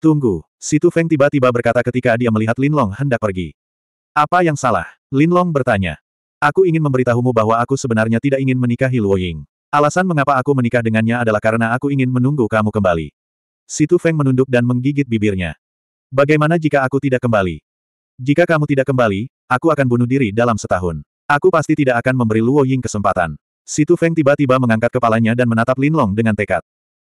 Tunggu, Situ Feng tiba-tiba berkata ketika dia melihat Lin Long hendak pergi. Apa yang salah? Lin Long bertanya. Aku ingin memberitahumu bahwa aku sebenarnya tidak ingin menikahi Luo Ying. Alasan mengapa aku menikah dengannya adalah karena aku ingin menunggu kamu kembali. Situ Feng menunduk dan menggigit bibirnya. Bagaimana jika aku tidak kembali? Jika kamu tidak kembali, aku akan bunuh diri dalam setahun. Aku pasti tidak akan memberi Luo Ying kesempatan. Situ Feng tiba-tiba mengangkat kepalanya dan menatap Lin Long dengan tekad.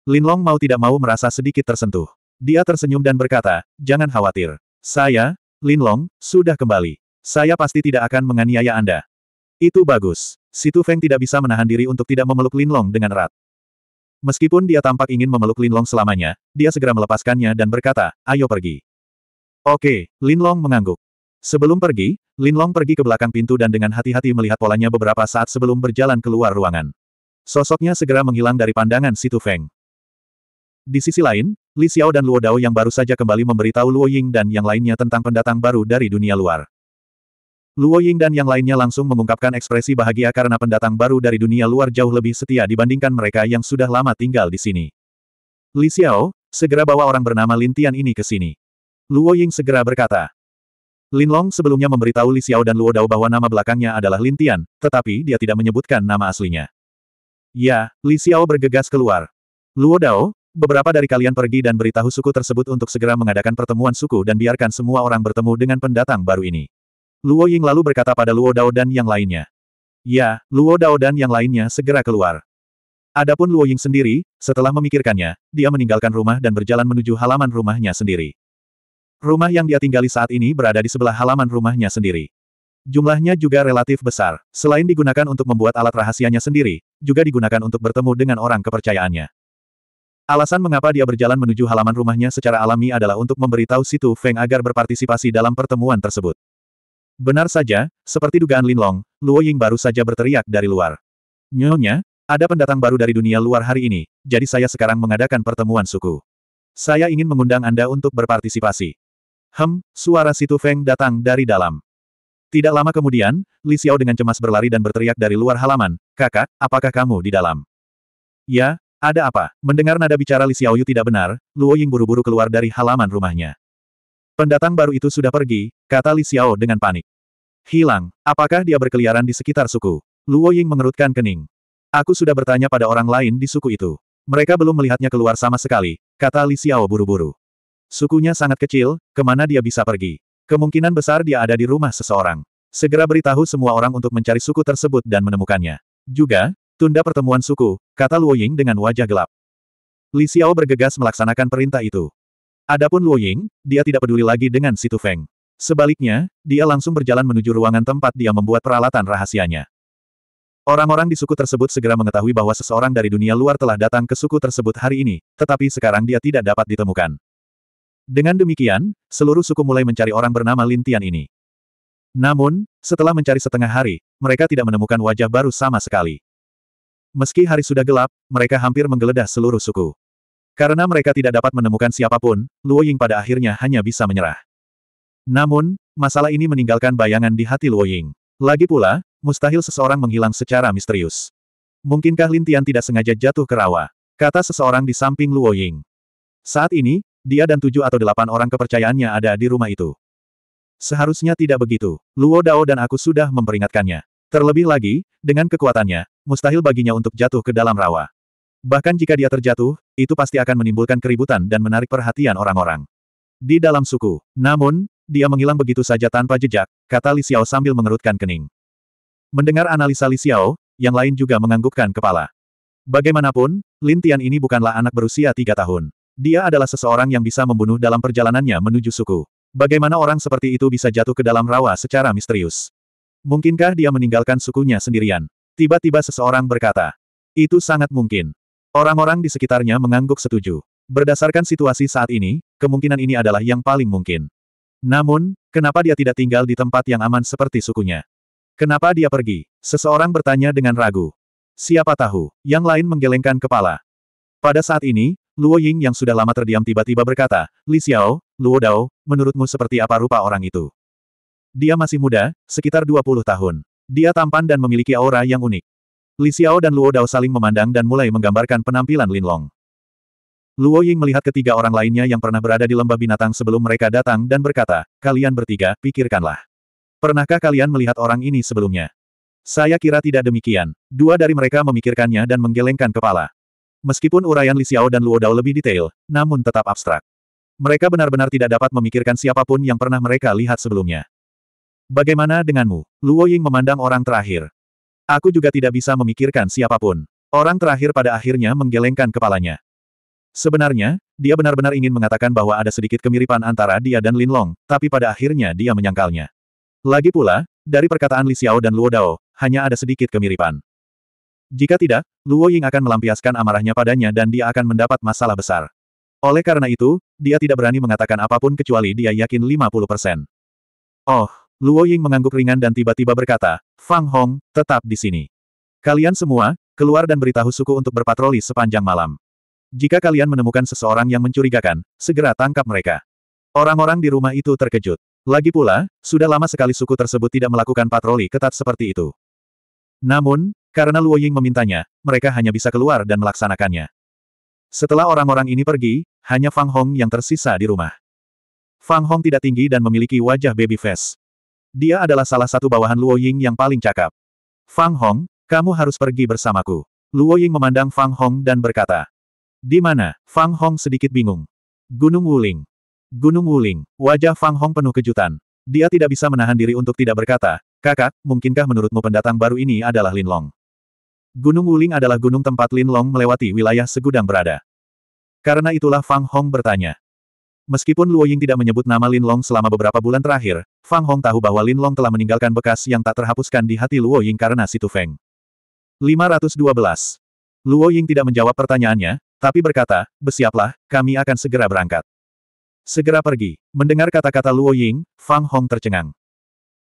Lin Long mau tidak mau merasa sedikit tersentuh. Dia tersenyum dan berkata, jangan khawatir. Saya, Lin Long, sudah kembali. Saya pasti tidak akan menganiaya Anda. Itu bagus. Situ Feng tidak bisa menahan diri untuk tidak memeluk Lin Long dengan erat. Meskipun dia tampak ingin memeluk Lin Long selamanya, dia segera melepaskannya dan berkata, ayo pergi. Oke, Lin Long mengangguk. Sebelum pergi, Lin Long pergi ke belakang pintu dan dengan hati-hati melihat polanya beberapa saat sebelum berjalan keluar ruangan. Sosoknya segera menghilang dari pandangan Situ Feng. Di sisi lain, Li Xiao dan Luo Dao yang baru saja kembali memberitahu Luo Ying dan yang lainnya tentang pendatang baru dari dunia luar. Luo Ying dan yang lainnya langsung mengungkapkan ekspresi bahagia karena pendatang baru dari dunia luar jauh lebih setia dibandingkan mereka yang sudah lama tinggal di sini. Li Xiao, segera bawa orang bernama Lin Tian ini ke sini. Luo Ying segera berkata. Lin Long sebelumnya memberitahu Li Xiao dan Luo Dao bahwa nama belakangnya adalah Lin Tian, tetapi dia tidak menyebutkan nama aslinya. Ya, Li Xiao bergegas keluar. Luo Dao, Beberapa dari kalian pergi dan beritahu suku tersebut untuk segera mengadakan pertemuan suku dan biarkan semua orang bertemu dengan pendatang baru ini. Luo Ying lalu berkata pada Luo Dao dan yang lainnya. Ya, Luo Dao dan yang lainnya segera keluar. Adapun Luo Ying sendiri, setelah memikirkannya, dia meninggalkan rumah dan berjalan menuju halaman rumahnya sendiri. Rumah yang dia tinggali saat ini berada di sebelah halaman rumahnya sendiri. Jumlahnya juga relatif besar. Selain digunakan untuk membuat alat rahasianya sendiri, juga digunakan untuk bertemu dengan orang kepercayaannya. Alasan mengapa dia berjalan menuju halaman rumahnya secara alami adalah untuk memberitahu Situ Feng agar berpartisipasi dalam pertemuan tersebut. Benar saja, seperti dugaan Linlong, Luo Ying baru saja berteriak dari luar. Nyonya, ada pendatang baru dari dunia luar hari ini, jadi saya sekarang mengadakan pertemuan suku. Saya ingin mengundang Anda untuk berpartisipasi. Hem, suara Situ Feng datang dari dalam. Tidak lama kemudian, Li Xiao dengan cemas berlari dan berteriak dari luar halaman, Kakak, apakah kamu di dalam? Ya, ada apa? Mendengar nada bicara Li Xiaoyu tidak benar, Luo Ying buru-buru keluar dari halaman rumahnya. Pendatang baru itu sudah pergi, kata Li Xiao dengan panik. Hilang, apakah dia berkeliaran di sekitar suku? Luo Ying mengerutkan kening. Aku sudah bertanya pada orang lain di suku itu. Mereka belum melihatnya keluar sama sekali, kata Li Xiao buru-buru. Sukunya sangat kecil, kemana dia bisa pergi? Kemungkinan besar dia ada di rumah seseorang. Segera beritahu semua orang untuk mencari suku tersebut dan menemukannya. Juga, Tunda pertemuan suku, kata Luo Ying dengan wajah gelap. Li Xiao bergegas melaksanakan perintah itu. Adapun Luo Ying, dia tidak peduli lagi dengan Situ Feng. Sebaliknya, dia langsung berjalan menuju ruangan tempat dia membuat peralatan rahasianya. Orang-orang di suku tersebut segera mengetahui bahwa seseorang dari dunia luar telah datang ke suku tersebut hari ini, tetapi sekarang dia tidak dapat ditemukan. Dengan demikian, seluruh suku mulai mencari orang bernama Lin Tian ini. Namun, setelah mencari setengah hari, mereka tidak menemukan wajah baru sama sekali. Meski hari sudah gelap, mereka hampir menggeledah seluruh suku. Karena mereka tidak dapat menemukan siapapun, Luo Ying pada akhirnya hanya bisa menyerah. Namun, masalah ini meninggalkan bayangan di hati Luo Ying. Lagi pula, mustahil seseorang menghilang secara misterius. Mungkinkah Lin Tian tidak sengaja jatuh ke rawa? Kata seseorang di samping Luo Ying. Saat ini, dia dan tujuh atau delapan orang kepercayaannya ada di rumah itu. Seharusnya tidak begitu. Luo Dao dan aku sudah memperingatkannya. Terlebih lagi, dengan kekuatannya, mustahil baginya untuk jatuh ke dalam rawa. Bahkan jika dia terjatuh, itu pasti akan menimbulkan keributan dan menarik perhatian orang-orang. Di dalam suku, namun, dia menghilang begitu saja tanpa jejak, kata Li Xiao sambil mengerutkan kening. Mendengar analisa Li Xiao, yang lain juga menganggukkan kepala. Bagaimanapun, Lin Tian ini bukanlah anak berusia tiga tahun. Dia adalah seseorang yang bisa membunuh dalam perjalanannya menuju suku. Bagaimana orang seperti itu bisa jatuh ke dalam rawa secara misterius? Mungkinkah dia meninggalkan sukunya sendirian? Tiba-tiba seseorang berkata. Itu sangat mungkin. Orang-orang di sekitarnya mengangguk setuju. Berdasarkan situasi saat ini, kemungkinan ini adalah yang paling mungkin. Namun, kenapa dia tidak tinggal di tempat yang aman seperti sukunya? Kenapa dia pergi? Seseorang bertanya dengan ragu. Siapa tahu, yang lain menggelengkan kepala. Pada saat ini, Luo Ying yang sudah lama terdiam tiba-tiba berkata, Li Xiao, Luo Dao, menurutmu seperti apa rupa orang itu? Dia masih muda, sekitar 20 tahun. Dia tampan dan memiliki aura yang unik. Li Xiao dan Luo Dao saling memandang dan mulai menggambarkan penampilan Lin Long. Luo Ying melihat ketiga orang lainnya yang pernah berada di lembah binatang sebelum mereka datang dan berkata, kalian bertiga, pikirkanlah. Pernahkah kalian melihat orang ini sebelumnya? Saya kira tidak demikian. Dua dari mereka memikirkannya dan menggelengkan kepala. Meskipun urayan Li Xiao dan Luo Dao lebih detail, namun tetap abstrak. Mereka benar-benar tidak dapat memikirkan siapapun yang pernah mereka lihat sebelumnya. Bagaimana denganmu? Luo Ying memandang orang terakhir. Aku juga tidak bisa memikirkan siapapun. Orang terakhir pada akhirnya menggelengkan kepalanya. Sebenarnya, dia benar-benar ingin mengatakan bahwa ada sedikit kemiripan antara dia dan Lin Long, tapi pada akhirnya dia menyangkalnya. Lagi pula, dari perkataan Li Xiao dan Luo Dao, hanya ada sedikit kemiripan. Jika tidak, Luo Ying akan melampiaskan amarahnya padanya dan dia akan mendapat masalah besar. Oleh karena itu, dia tidak berani mengatakan apapun kecuali dia yakin 50%. Oh, Luo Ying mengangguk ringan dan tiba-tiba berkata, Fang Hong, tetap di sini. Kalian semua, keluar dan beritahu suku untuk berpatroli sepanjang malam. Jika kalian menemukan seseorang yang mencurigakan, segera tangkap mereka. Orang-orang di rumah itu terkejut. Lagi pula, sudah lama sekali suku tersebut tidak melakukan patroli ketat seperti itu. Namun, karena Luo Ying memintanya, mereka hanya bisa keluar dan melaksanakannya. Setelah orang-orang ini pergi, hanya Fang Hong yang tersisa di rumah. Fang Hong tidak tinggi dan memiliki wajah baby face. Dia adalah salah satu bawahan Luo Ying yang paling cakap. Fang Hong, kamu harus pergi bersamaku. Luo Ying memandang Fang Hong dan berkata. Di mana? Fang Hong sedikit bingung. Gunung Wuling. Gunung Wuling. Wajah Fang Hong penuh kejutan. Dia tidak bisa menahan diri untuk tidak berkata, kakak, mungkinkah menurutmu pendatang baru ini adalah Lin Long? Gunung Wuling adalah gunung tempat Lin Long melewati wilayah segudang berada. Karena itulah Fang Hong bertanya. Meskipun Luo Ying tidak menyebut nama Lin Long selama beberapa bulan terakhir, Fang Hong tahu bahwa Lin Long telah meninggalkan bekas yang tak terhapuskan di hati Luo Ying karena situ Feng. 512. Luo Ying tidak menjawab pertanyaannya, tapi berkata, bersiaplah, kami akan segera berangkat. Segera pergi. Mendengar kata-kata Luo Ying, Fang Hong tercengang.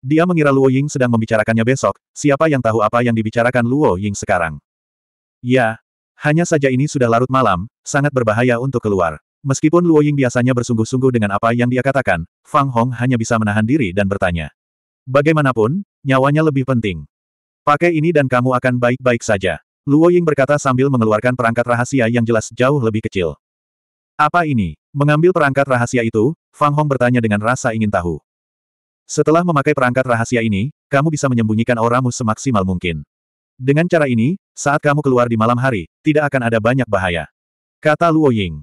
Dia mengira Luo Ying sedang membicarakannya besok, siapa yang tahu apa yang dibicarakan Luo Ying sekarang. Ya, hanya saja ini sudah larut malam, sangat berbahaya untuk keluar. Meskipun Luo Ying biasanya bersungguh-sungguh dengan apa yang dia katakan, Fang Hong hanya bisa menahan diri dan bertanya. Bagaimanapun, nyawanya lebih penting. Pakai ini dan kamu akan baik-baik saja. Luo Ying berkata sambil mengeluarkan perangkat rahasia yang jelas jauh lebih kecil. Apa ini? Mengambil perangkat rahasia itu, Fang Hong bertanya dengan rasa ingin tahu. Setelah memakai perangkat rahasia ini, kamu bisa menyembunyikan auramu semaksimal mungkin. Dengan cara ini, saat kamu keluar di malam hari, tidak akan ada banyak bahaya. Kata Luo Ying.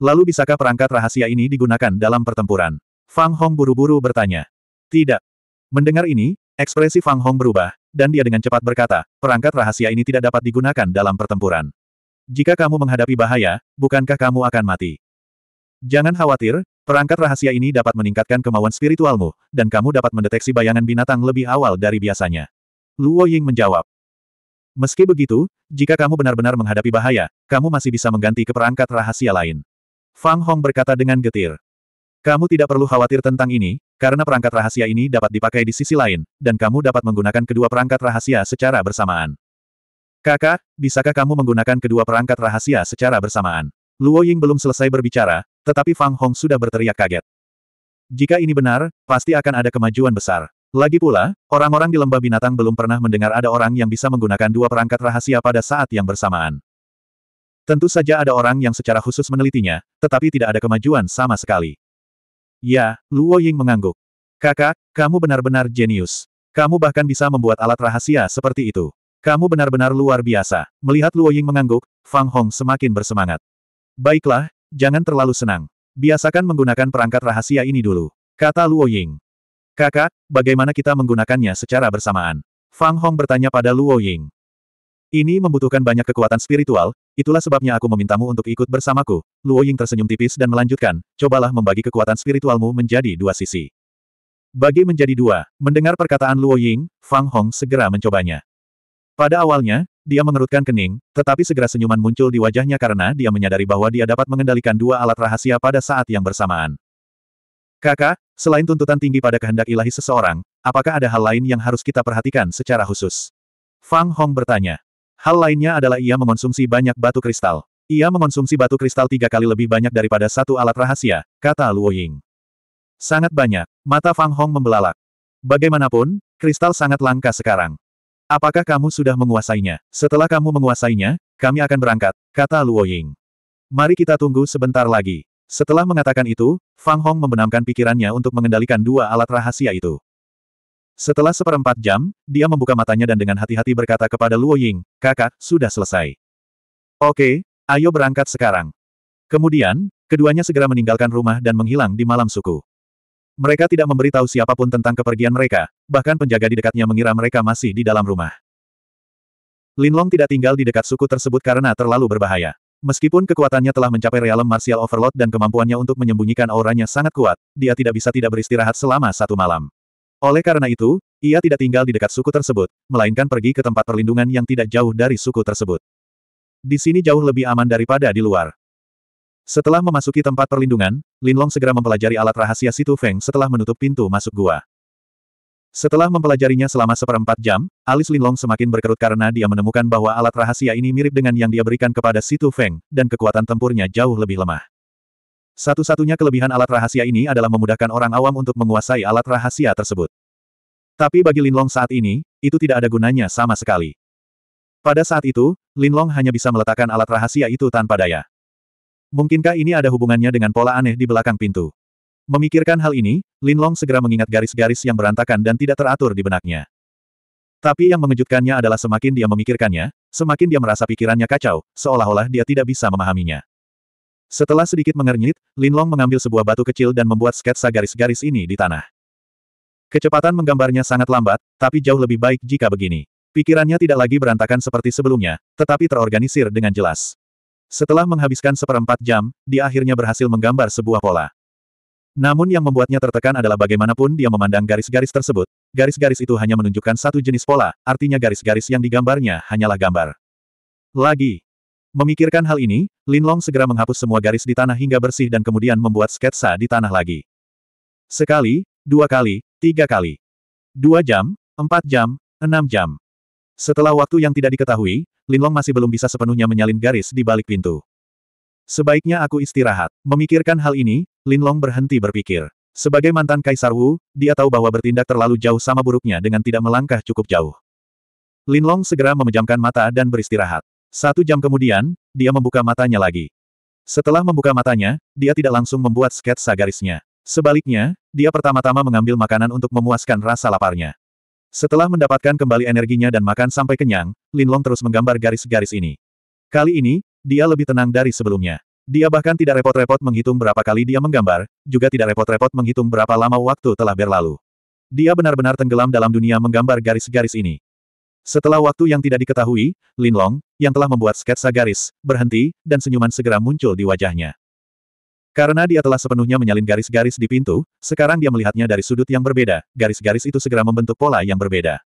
Lalu bisakah perangkat rahasia ini digunakan dalam pertempuran? Fang Hong buru-buru bertanya. Tidak. Mendengar ini, ekspresi Fang Hong berubah, dan dia dengan cepat berkata, perangkat rahasia ini tidak dapat digunakan dalam pertempuran. Jika kamu menghadapi bahaya, bukankah kamu akan mati? Jangan khawatir, perangkat rahasia ini dapat meningkatkan kemauan spiritualmu, dan kamu dapat mendeteksi bayangan binatang lebih awal dari biasanya. Luo Ying menjawab. Meski begitu, jika kamu benar-benar menghadapi bahaya, kamu masih bisa mengganti ke perangkat rahasia lain. Fang Hong berkata dengan getir. Kamu tidak perlu khawatir tentang ini, karena perangkat rahasia ini dapat dipakai di sisi lain, dan kamu dapat menggunakan kedua perangkat rahasia secara bersamaan. Kakak, bisakah kamu menggunakan kedua perangkat rahasia secara bersamaan? Luo Ying belum selesai berbicara, tetapi Fang Hong sudah berteriak kaget. Jika ini benar, pasti akan ada kemajuan besar. Lagi pula, orang-orang di lembah binatang belum pernah mendengar ada orang yang bisa menggunakan dua perangkat rahasia pada saat yang bersamaan. Tentu saja ada orang yang secara khusus menelitinya, tetapi tidak ada kemajuan sama sekali. Ya, Luo Ying mengangguk. Kakak, kamu benar-benar jenius. Kamu bahkan bisa membuat alat rahasia seperti itu. Kamu benar-benar luar biasa. Melihat Luo Ying mengangguk, Fang Hong semakin bersemangat. Baiklah, jangan terlalu senang. Biasakan menggunakan perangkat rahasia ini dulu. Kata Luo Ying. Kakak, bagaimana kita menggunakannya secara bersamaan? Fang Hong bertanya pada Luo Ying. Ini membutuhkan banyak kekuatan spiritual, itulah sebabnya aku memintamu untuk ikut bersamaku. Luo Ying tersenyum tipis dan melanjutkan, cobalah membagi kekuatan spiritualmu menjadi dua sisi. Bagi menjadi dua, mendengar perkataan Luo Ying, Fang Hong segera mencobanya. Pada awalnya, dia mengerutkan kening, tetapi segera senyuman muncul di wajahnya karena dia menyadari bahwa dia dapat mengendalikan dua alat rahasia pada saat yang bersamaan. Kakak, selain tuntutan tinggi pada kehendak ilahi seseorang, apakah ada hal lain yang harus kita perhatikan secara khusus? Fang Hong bertanya. Hal lainnya adalah ia mengonsumsi banyak batu kristal. Ia mengonsumsi batu kristal tiga kali lebih banyak daripada satu alat rahasia, kata Luo Ying. Sangat banyak. Mata Fang Hong membelalak. Bagaimanapun, kristal sangat langka sekarang. Apakah kamu sudah menguasainya? Setelah kamu menguasainya, kami akan berangkat, kata Luo Ying. Mari kita tunggu sebentar lagi. Setelah mengatakan itu, Fang Hong membenamkan pikirannya untuk mengendalikan dua alat rahasia itu. Setelah seperempat jam, dia membuka matanya dan dengan hati-hati berkata kepada Luo Ying, kakak, sudah selesai. Oke, ayo berangkat sekarang. Kemudian, keduanya segera meninggalkan rumah dan menghilang di malam suku. Mereka tidak memberitahu siapapun tentang kepergian mereka, bahkan penjaga di dekatnya mengira mereka masih di dalam rumah. Linlong tidak tinggal di dekat suku tersebut karena terlalu berbahaya. Meskipun kekuatannya telah mencapai realem martial overload dan kemampuannya untuk menyembunyikan auranya sangat kuat, dia tidak bisa tidak beristirahat selama satu malam. Oleh karena itu, ia tidak tinggal di dekat suku tersebut, melainkan pergi ke tempat perlindungan yang tidak jauh dari suku tersebut. Di sini jauh lebih aman daripada di luar. Setelah memasuki tempat perlindungan, Linlong segera mempelajari alat rahasia Situ Feng setelah menutup pintu masuk gua. Setelah mempelajarinya selama seperempat jam, alis Linlong semakin berkerut karena dia menemukan bahwa alat rahasia ini mirip dengan yang dia berikan kepada Situ Feng, dan kekuatan tempurnya jauh lebih lemah. Satu-satunya kelebihan alat rahasia ini adalah memudahkan orang awam untuk menguasai alat rahasia tersebut. Tapi bagi Linlong saat ini, itu tidak ada gunanya sama sekali. Pada saat itu, Linlong hanya bisa meletakkan alat rahasia itu tanpa daya. Mungkinkah ini ada hubungannya dengan pola aneh di belakang pintu? Memikirkan hal ini, Linlong segera mengingat garis-garis yang berantakan dan tidak teratur di benaknya. Tapi yang mengejutkannya adalah semakin dia memikirkannya, semakin dia merasa pikirannya kacau, seolah-olah dia tidak bisa memahaminya. Setelah sedikit mengernyit, Linlong mengambil sebuah batu kecil dan membuat sketsa garis-garis ini di tanah. Kecepatan menggambarnya sangat lambat, tapi jauh lebih baik jika begini. Pikirannya tidak lagi berantakan seperti sebelumnya, tetapi terorganisir dengan jelas. Setelah menghabiskan seperempat jam, dia akhirnya berhasil menggambar sebuah pola. Namun yang membuatnya tertekan adalah bagaimanapun dia memandang garis-garis tersebut, garis-garis itu hanya menunjukkan satu jenis pola, artinya garis-garis yang digambarnya hanyalah gambar. Lagi. Memikirkan hal ini, Linlong segera menghapus semua garis di tanah hingga bersih dan kemudian membuat sketsa di tanah lagi. Sekali, dua kali, tiga kali. Dua jam, empat jam, enam jam. Setelah waktu yang tidak diketahui, Linlong masih belum bisa sepenuhnya menyalin garis di balik pintu. Sebaiknya aku istirahat. Memikirkan hal ini, Linlong berhenti berpikir. Sebagai mantan Kaisar Wu, dia tahu bahwa bertindak terlalu jauh sama buruknya dengan tidak melangkah cukup jauh. Linlong segera memejamkan mata dan beristirahat. Satu jam kemudian, dia membuka matanya lagi. Setelah membuka matanya, dia tidak langsung membuat sketsa garisnya. Sebaliknya, dia pertama-tama mengambil makanan untuk memuaskan rasa laparnya. Setelah mendapatkan kembali energinya dan makan sampai kenyang, Lin Long terus menggambar garis-garis ini. Kali ini, dia lebih tenang dari sebelumnya. Dia bahkan tidak repot-repot menghitung berapa kali dia menggambar, juga tidak repot-repot menghitung berapa lama waktu telah berlalu. Dia benar-benar tenggelam dalam dunia menggambar garis-garis ini. Setelah waktu yang tidak diketahui, Lin Long yang telah membuat sketsa garis, berhenti, dan senyuman segera muncul di wajahnya. Karena dia telah sepenuhnya menyalin garis-garis di pintu, sekarang dia melihatnya dari sudut yang berbeda, garis-garis itu segera membentuk pola yang berbeda.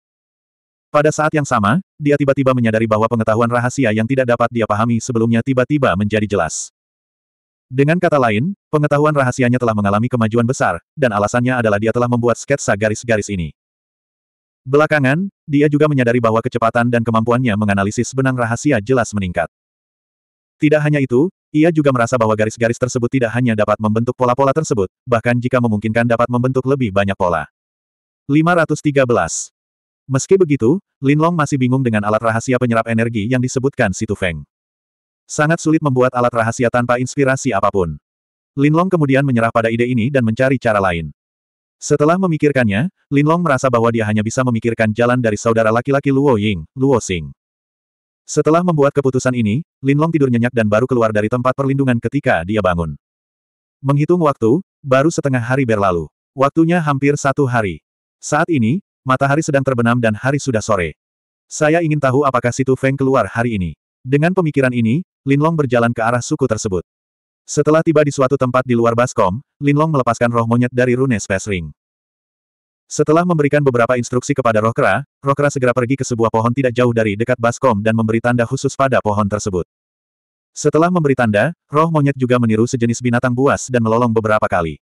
Pada saat yang sama, dia tiba-tiba menyadari bahwa pengetahuan rahasia yang tidak dapat dia pahami sebelumnya tiba-tiba menjadi jelas. Dengan kata lain, pengetahuan rahasianya telah mengalami kemajuan besar, dan alasannya adalah dia telah membuat sketsa garis-garis ini. Belakangan, dia juga menyadari bahwa kecepatan dan kemampuannya menganalisis benang rahasia jelas meningkat. Tidak hanya itu, ia juga merasa bahwa garis-garis tersebut tidak hanya dapat membentuk pola-pola tersebut, bahkan jika memungkinkan dapat membentuk lebih banyak pola. 513. Meski begitu, Lin Long masih bingung dengan alat rahasia penyerap energi yang disebutkan Situ Feng. Sangat sulit membuat alat rahasia tanpa inspirasi apapun. Lin Long kemudian menyerah pada ide ini dan mencari cara lain. Setelah memikirkannya, Linlong merasa bahwa dia hanya bisa memikirkan jalan dari saudara laki-laki Luo Ying, Luo Xing. Setelah membuat keputusan ini, Linlong tidur nyenyak dan baru keluar dari tempat perlindungan ketika dia bangun. Menghitung waktu, baru setengah hari berlalu. Waktunya hampir satu hari. Saat ini, matahari sedang terbenam dan hari sudah sore. Saya ingin tahu apakah Situ Feng keluar hari ini. Dengan pemikiran ini, Linlong berjalan ke arah suku tersebut. Setelah tiba di suatu tempat di luar Baskom, Linlong melepaskan roh monyet dari rune Space Ring. Setelah memberikan beberapa instruksi kepada Rokra, Rokra segera pergi ke sebuah pohon tidak jauh dari dekat Baskom dan memberi tanda khusus pada pohon tersebut. Setelah memberi tanda, roh monyet juga meniru sejenis binatang buas dan melolong beberapa kali.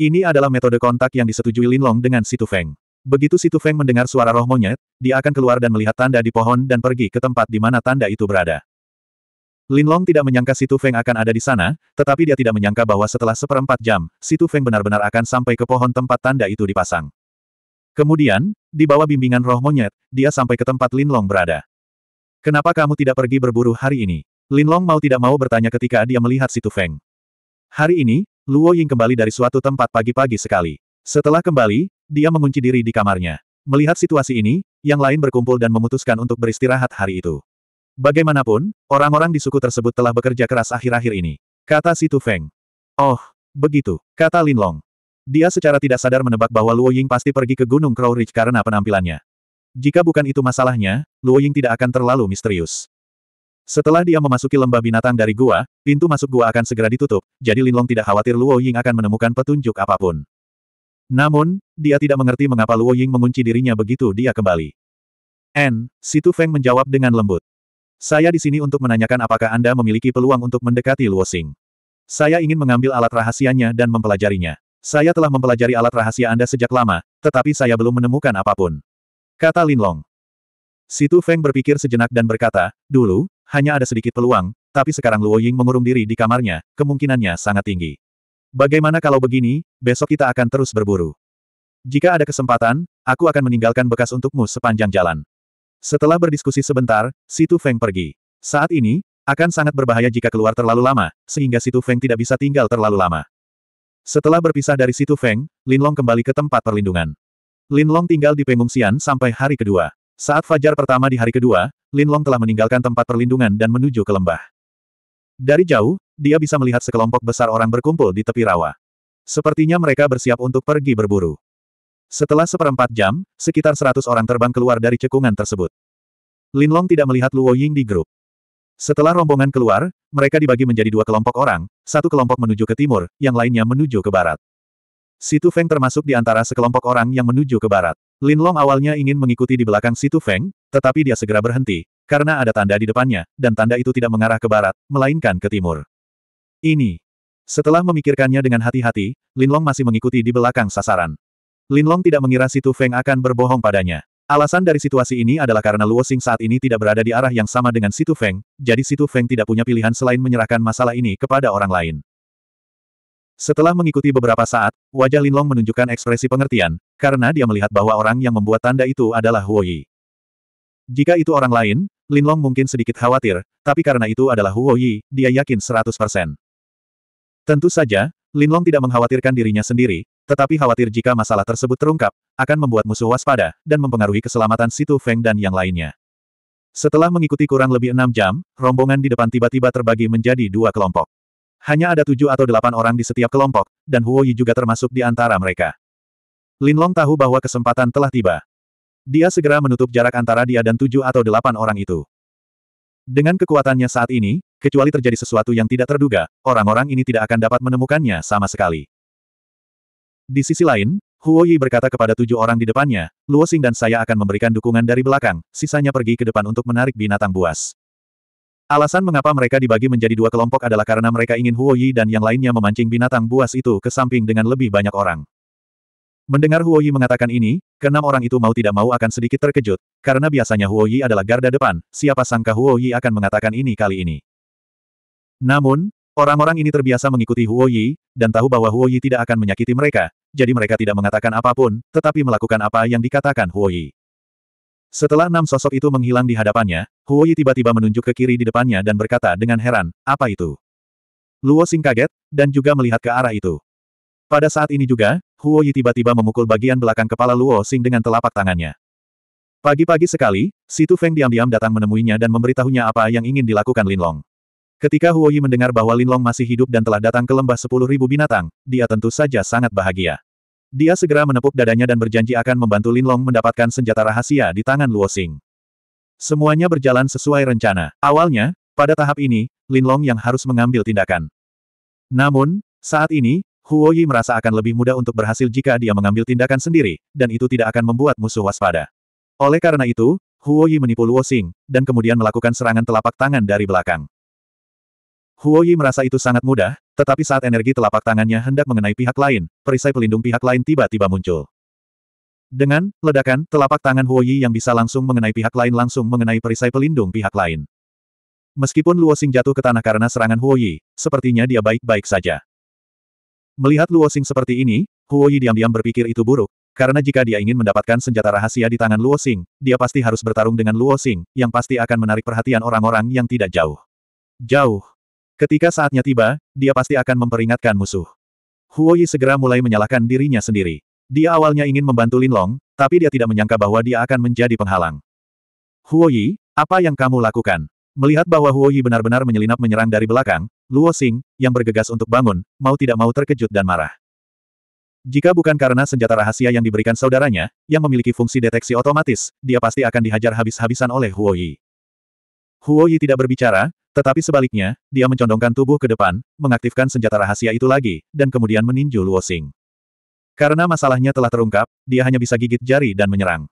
Ini adalah metode kontak yang disetujui Linlong dengan Situ Feng. Begitu Situ Feng mendengar suara roh monyet, dia akan keluar dan melihat tanda di pohon dan pergi ke tempat di mana tanda itu berada. Linlong tidak menyangka Situ Feng akan ada di sana, tetapi dia tidak menyangka bahwa setelah seperempat jam, Situ Feng benar-benar akan sampai ke pohon tempat tanda itu dipasang. Kemudian, di bawah bimbingan roh monyet, dia sampai ke tempat Lin Long berada. Kenapa kamu tidak pergi berburu hari ini? Lin Long mau tidak mau bertanya ketika dia melihat Situ Feng. Hari ini, Luo Ying kembali dari suatu tempat pagi-pagi sekali. Setelah kembali, dia mengunci diri di kamarnya. Melihat situasi ini, yang lain berkumpul dan memutuskan untuk beristirahat hari itu. Bagaimanapun, orang-orang di suku tersebut telah bekerja keras akhir-akhir ini. Kata Situ Feng. Oh, begitu, kata Linlong. Dia secara tidak sadar menebak bahwa Luo Ying pasti pergi ke Gunung Crow Ridge karena penampilannya. Jika bukan itu masalahnya, Luo Ying tidak akan terlalu misterius. Setelah dia memasuki lembah binatang dari gua, pintu masuk gua akan segera ditutup, jadi Linlong tidak khawatir Luo Ying akan menemukan petunjuk apapun. Namun, dia tidak mengerti mengapa Luo Ying mengunci dirinya begitu dia kembali. N, Situ Feng menjawab dengan lembut. Saya di sini untuk menanyakan apakah Anda memiliki peluang untuk mendekati Luo Xing. Saya ingin mengambil alat rahasianya dan mempelajarinya. Saya telah mempelajari alat rahasia Anda sejak lama, tetapi saya belum menemukan apapun. Kata Lin Linlong. Situ Feng berpikir sejenak dan berkata, dulu, hanya ada sedikit peluang, tapi sekarang Luo Ying mengurung diri di kamarnya, kemungkinannya sangat tinggi. Bagaimana kalau begini, besok kita akan terus berburu. Jika ada kesempatan, aku akan meninggalkan bekas untukmu sepanjang jalan. Setelah berdiskusi sebentar, Situ Feng pergi. Saat ini, akan sangat berbahaya jika keluar terlalu lama, sehingga Situ Feng tidak bisa tinggal terlalu lama. Setelah berpisah dari Situ Feng, Linlong kembali ke tempat perlindungan. Linlong tinggal di pengungsian sampai hari kedua. Saat fajar pertama di hari kedua, Linlong telah meninggalkan tempat perlindungan dan menuju ke lembah. Dari jauh, dia bisa melihat sekelompok besar orang berkumpul di tepi rawa. Sepertinya mereka bersiap untuk pergi berburu. Setelah seperempat jam, sekitar seratus orang terbang keluar dari cekungan tersebut. Linlong tidak melihat Luo Ying di grup. Setelah rombongan keluar, mereka dibagi menjadi dua kelompok orang, satu kelompok menuju ke timur, yang lainnya menuju ke barat. Situ Feng termasuk di antara sekelompok orang yang menuju ke barat. Linlong awalnya ingin mengikuti di belakang Situ Feng, tetapi dia segera berhenti, karena ada tanda di depannya, dan tanda itu tidak mengarah ke barat, melainkan ke timur. Ini. Setelah memikirkannya dengan hati-hati, Linlong masih mengikuti di belakang sasaran. Linlong tidak mengira Situ Feng akan berbohong padanya. Alasan dari situasi ini adalah karena Luo Xing saat ini tidak berada di arah yang sama dengan Situ Feng, jadi Situ Feng tidak punya pilihan selain menyerahkan masalah ini kepada orang lain. Setelah mengikuti beberapa saat, wajah Linlong menunjukkan ekspresi pengertian, karena dia melihat bahwa orang yang membuat tanda itu adalah Huo Yi. Jika itu orang lain, Linlong mungkin sedikit khawatir, tapi karena itu adalah Huo Yi, dia yakin 100%. Tentu saja, Linlong tidak mengkhawatirkan dirinya sendiri, tetapi khawatir jika masalah tersebut terungkap, akan membuat musuh waspada, dan mempengaruhi keselamatan Situ Feng dan yang lainnya. Setelah mengikuti kurang lebih enam jam, rombongan di depan tiba-tiba terbagi menjadi dua kelompok. Hanya ada tujuh atau delapan orang di setiap kelompok, dan Huo Yi juga termasuk di antara mereka. Linlong tahu bahwa kesempatan telah tiba. Dia segera menutup jarak antara dia dan tujuh atau delapan orang itu. Dengan kekuatannya saat ini, kecuali terjadi sesuatu yang tidak terduga, orang-orang ini tidak akan dapat menemukannya sama sekali. Di sisi lain, Huo Yi berkata kepada tujuh orang di depannya, Luo Xing dan saya akan memberikan dukungan dari belakang, sisanya pergi ke depan untuk menarik binatang buas. Alasan mengapa mereka dibagi menjadi dua kelompok adalah karena mereka ingin Huo Yi dan yang lainnya memancing binatang buas itu ke samping dengan lebih banyak orang. Mendengar Huoyi mengatakan ini, keenam orang itu mau tidak mau akan sedikit terkejut, karena biasanya Huoyi adalah garda depan, siapa sangka Huoyi akan mengatakan ini kali ini. Namun, orang-orang ini terbiasa mengikuti Huoyi, dan tahu bahwa Huoyi tidak akan menyakiti mereka, jadi mereka tidak mengatakan apapun, tetapi melakukan apa yang dikatakan Huoyi. Setelah enam sosok itu menghilang di hadapannya, Huoyi tiba-tiba menunjuk ke kiri di depannya dan berkata dengan heran, apa itu? Luo Xing kaget, dan juga melihat ke arah itu. Pada saat ini juga, Huo Yi tiba-tiba memukul bagian belakang kepala Luo Xing dengan telapak tangannya. Pagi-pagi sekali, Situ Feng diam-diam datang menemuinya dan memberitahunya apa yang ingin dilakukan Lin Long. Ketika Huo Yi mendengar bahwa Lin Long masih hidup dan telah datang ke lembah sepuluh ribu binatang, dia tentu saja sangat bahagia. Dia segera menepuk dadanya dan berjanji akan membantu Lin Long mendapatkan senjata rahasia di tangan Luo Xing. Semuanya berjalan sesuai rencana. Awalnya, pada tahap ini, Lin Long yang harus mengambil tindakan. Namun, saat ini, Huoyi merasa akan lebih mudah untuk berhasil jika dia mengambil tindakan sendiri, dan itu tidak akan membuat musuh waspada. Oleh karena itu, Huoyi menipu Luo Xing, dan kemudian melakukan serangan telapak tangan dari belakang. Huoyi merasa itu sangat mudah, tetapi saat energi telapak tangannya hendak mengenai pihak lain, perisai pelindung pihak lain tiba-tiba muncul. Dengan ledakan, telapak tangan Huoyi yang bisa langsung mengenai pihak lain langsung mengenai perisai pelindung pihak lain. Meskipun Luo Xing jatuh ke tanah karena serangan Huoyi, sepertinya dia baik-baik saja. Melihat Luo Xing seperti ini, Huo Yi diam-diam berpikir itu buruk, karena jika dia ingin mendapatkan senjata rahasia di tangan Luo Xing, dia pasti harus bertarung dengan Luo Xing, yang pasti akan menarik perhatian orang-orang yang tidak jauh. Jauh. Ketika saatnya tiba, dia pasti akan memperingatkan musuh. Huo Yi segera mulai menyalahkan dirinya sendiri. Dia awalnya ingin membantu Lin Long, tapi dia tidak menyangka bahwa dia akan menjadi penghalang. Huo Yi, apa yang kamu lakukan? Melihat bahwa Huo Yi benar-benar menyelinap menyerang dari belakang, Luo Xing, yang bergegas untuk bangun, mau tidak mau terkejut dan marah. Jika bukan karena senjata rahasia yang diberikan saudaranya, yang memiliki fungsi deteksi otomatis, dia pasti akan dihajar habis-habisan oleh Huo Yi. Huo Yi tidak berbicara, tetapi sebaliknya, dia mencondongkan tubuh ke depan, mengaktifkan senjata rahasia itu lagi, dan kemudian meninju Luo Xing. Karena masalahnya telah terungkap, dia hanya bisa gigit jari dan menyerang.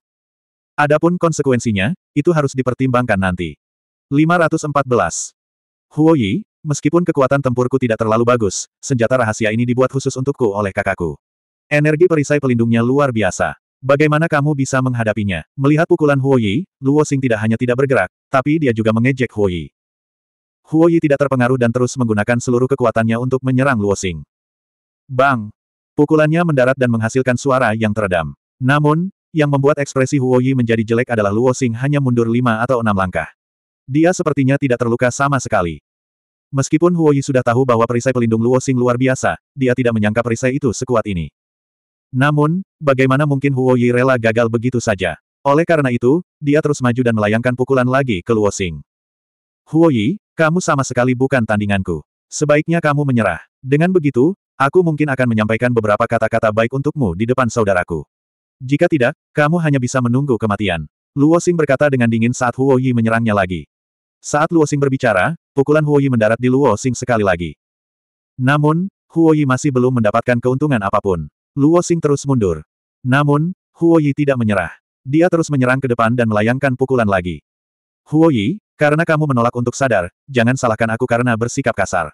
Adapun konsekuensinya, itu harus dipertimbangkan nanti. 514. Huo Yi, Meskipun kekuatan tempurku tidak terlalu bagus, senjata rahasia ini dibuat khusus untukku oleh kakakku. Energi perisai pelindungnya luar biasa. Bagaimana kamu bisa menghadapinya? Melihat pukulan Huo Yi, Luo Xing tidak hanya tidak bergerak, tapi dia juga mengejek Huo Yi. Huo Yi tidak terpengaruh dan terus menggunakan seluruh kekuatannya untuk menyerang Luo Xing. Bang! Pukulannya mendarat dan menghasilkan suara yang teredam. Namun, yang membuat ekspresi Huo Yi menjadi jelek adalah Luo Xing hanya mundur lima atau enam langkah. Dia sepertinya tidak terluka sama sekali. Meskipun Huo Yi sudah tahu bahwa perisai pelindung Luo Xing luar biasa, dia tidak menyangka perisai itu sekuat ini. Namun, bagaimana mungkin Huo Yi rela gagal begitu saja? Oleh karena itu, dia terus maju dan melayangkan pukulan lagi ke Luo Xing. Huo Yi, kamu sama sekali bukan tandinganku. Sebaiknya kamu menyerah. Dengan begitu, aku mungkin akan menyampaikan beberapa kata-kata baik untukmu di depan saudaraku. Jika tidak, kamu hanya bisa menunggu kematian. Luo Xing berkata dengan dingin saat Huo Yi menyerangnya lagi. Saat Luo Xing berbicara, pukulan Huoyi mendarat di Luo Xing sekali lagi. Namun, Huoyi masih belum mendapatkan keuntungan apapun. Luo Xing terus mundur. Namun, Huoyi tidak menyerah. Dia terus menyerang ke depan dan melayangkan pukulan lagi. Huoyi, karena kamu menolak untuk sadar, jangan salahkan aku karena bersikap kasar.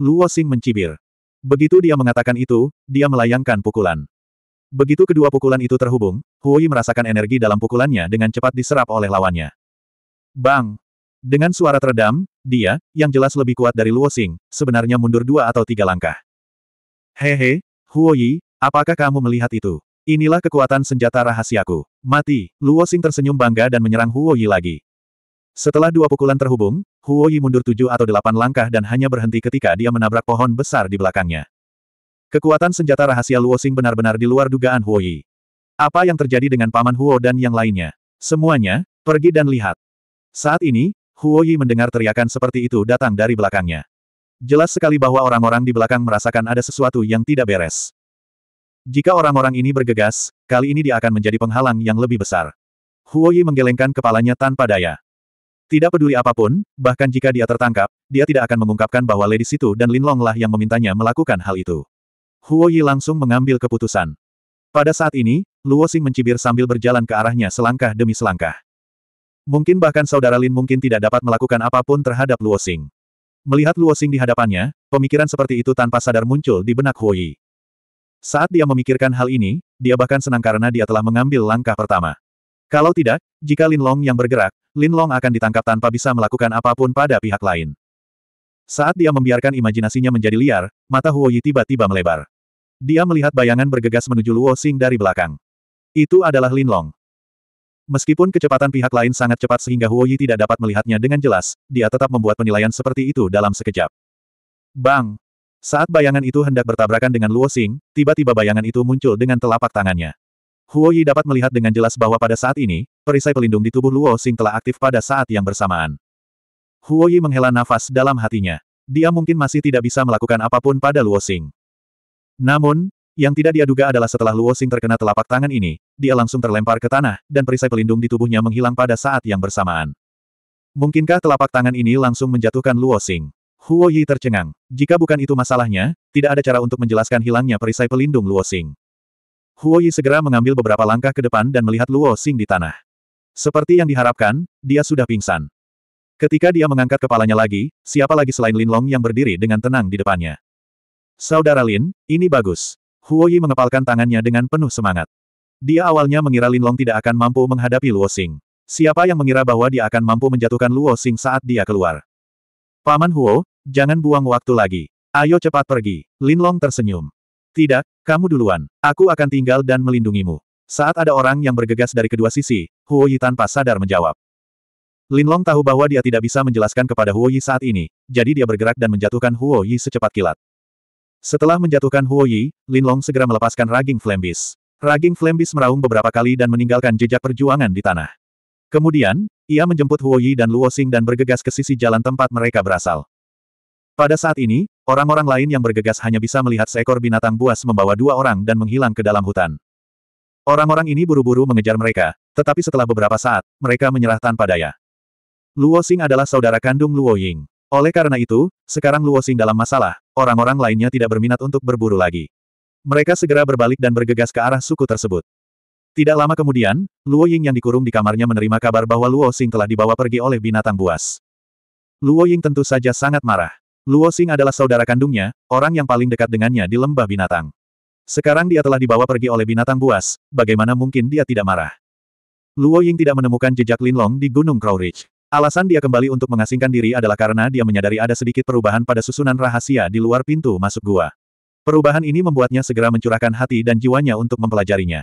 Luo Xing mencibir. Begitu dia mengatakan itu, dia melayangkan pukulan. Begitu kedua pukulan itu terhubung, Huoyi merasakan energi dalam pukulannya dengan cepat diserap oleh lawannya. Bang! Dengan suara teredam, dia, yang jelas lebih kuat dari Luo Xing, sebenarnya mundur dua atau tiga langkah. Hehe, Huo Yi, apakah kamu melihat itu? Inilah kekuatan senjata rahasiaku. Mati, Luo Xing tersenyum bangga dan menyerang Huo Yi lagi. Setelah dua pukulan terhubung, Huo Yi mundur tujuh atau delapan langkah dan hanya berhenti ketika dia menabrak pohon besar di belakangnya. Kekuatan senjata rahasia Luo Xing benar-benar di luar dugaan Huo Yi. Apa yang terjadi dengan paman Huo dan yang lainnya? Semuanya, pergi dan lihat. Saat ini, Huoyi mendengar teriakan seperti itu datang dari belakangnya. Jelas sekali bahwa orang-orang di belakang merasakan ada sesuatu yang tidak beres. Jika orang-orang ini bergegas, kali ini dia akan menjadi penghalang yang lebih besar. Huoyi menggelengkan kepalanya tanpa daya. Tidak peduli apapun, bahkan jika dia tertangkap, dia tidak akan mengungkapkan bahwa Lady Situ dan Long lah yang memintanya melakukan hal itu. Huoyi langsung mengambil keputusan. Pada saat ini, Luo Xing mencibir sambil berjalan ke arahnya selangkah demi selangkah. Mungkin bahkan saudara Lin mungkin tidak dapat melakukan apapun terhadap Luo Xing. Melihat Luo Xing di hadapannya, pemikiran seperti itu tanpa sadar muncul di benak Hui. Saat dia memikirkan hal ini, dia bahkan senang karena dia telah mengambil langkah pertama. Kalau tidak, jika Lin Long yang bergerak, Lin Long akan ditangkap tanpa bisa melakukan apapun pada pihak lain. Saat dia membiarkan imajinasinya menjadi liar, mata Huoyi tiba-tiba melebar. Dia melihat bayangan bergegas menuju Luo Xing dari belakang. Itu adalah Lin Long. Meskipun kecepatan pihak lain sangat cepat sehingga Huoyi tidak dapat melihatnya dengan jelas, dia tetap membuat penilaian seperti itu dalam sekejap. Bang! Saat bayangan itu hendak bertabrakan dengan Luo Xing, tiba-tiba bayangan itu muncul dengan telapak tangannya. Huoyi dapat melihat dengan jelas bahwa pada saat ini, perisai pelindung di tubuh Luo Xing telah aktif pada saat yang bersamaan. Huoyi menghela nafas dalam hatinya. Dia mungkin masih tidak bisa melakukan apapun pada Luo Xing. Namun, yang tidak dia duga adalah setelah Luo Xing terkena telapak tangan ini, dia langsung terlempar ke tanah, dan perisai pelindung di tubuhnya menghilang pada saat yang bersamaan. Mungkinkah telapak tangan ini langsung menjatuhkan Luo Xing? Huo Yi tercengang. Jika bukan itu masalahnya, tidak ada cara untuk menjelaskan hilangnya perisai pelindung Luo Xing. Huo Yi segera mengambil beberapa langkah ke depan dan melihat Luo Xing di tanah. Seperti yang diharapkan, dia sudah pingsan. Ketika dia mengangkat kepalanya lagi, siapa lagi selain Lin Long yang berdiri dengan tenang di depannya? Saudara Lin, ini bagus. Huoyi mengepalkan tangannya dengan penuh semangat. Dia awalnya mengira Linlong tidak akan mampu menghadapi Luo Xing. Siapa yang mengira bahwa dia akan mampu menjatuhkan Luo Xing saat dia keluar? Paman Huo, jangan buang waktu lagi. Ayo cepat pergi. Linlong tersenyum. Tidak, kamu duluan. Aku akan tinggal dan melindungimu. Saat ada orang yang bergegas dari kedua sisi, Huoyi tanpa sadar menjawab. Linlong tahu bahwa dia tidak bisa menjelaskan kepada Huoyi saat ini, jadi dia bergerak dan menjatuhkan Huoyi secepat kilat. Setelah menjatuhkan Huo Yi, Lin Long segera melepaskan raging flambis. Raging flambis meraung beberapa kali dan meninggalkan jejak perjuangan di tanah. Kemudian, ia menjemput Huo Yi dan Luo Xing dan bergegas ke sisi jalan tempat mereka berasal. Pada saat ini, orang-orang lain yang bergegas hanya bisa melihat seekor binatang buas membawa dua orang dan menghilang ke dalam hutan. Orang-orang ini buru-buru mengejar mereka, tetapi setelah beberapa saat, mereka menyerah tanpa daya. Luo Xing adalah saudara kandung Luo Ying. Oleh karena itu, sekarang Luo Xing dalam masalah, orang-orang lainnya tidak berminat untuk berburu lagi. Mereka segera berbalik dan bergegas ke arah suku tersebut. Tidak lama kemudian, Luo Ying yang dikurung di kamarnya menerima kabar bahwa Luo Xing telah dibawa pergi oleh binatang buas. Luo Ying tentu saja sangat marah. Luo Xing adalah saudara kandungnya, orang yang paling dekat dengannya di lembah binatang. Sekarang dia telah dibawa pergi oleh binatang buas, bagaimana mungkin dia tidak marah? Luo Ying tidak menemukan jejak Linlong di Gunung Crow Ridge. Alasan dia kembali untuk mengasingkan diri adalah karena dia menyadari ada sedikit perubahan pada susunan rahasia di luar pintu masuk gua. Perubahan ini membuatnya segera mencurahkan hati dan jiwanya untuk mempelajarinya.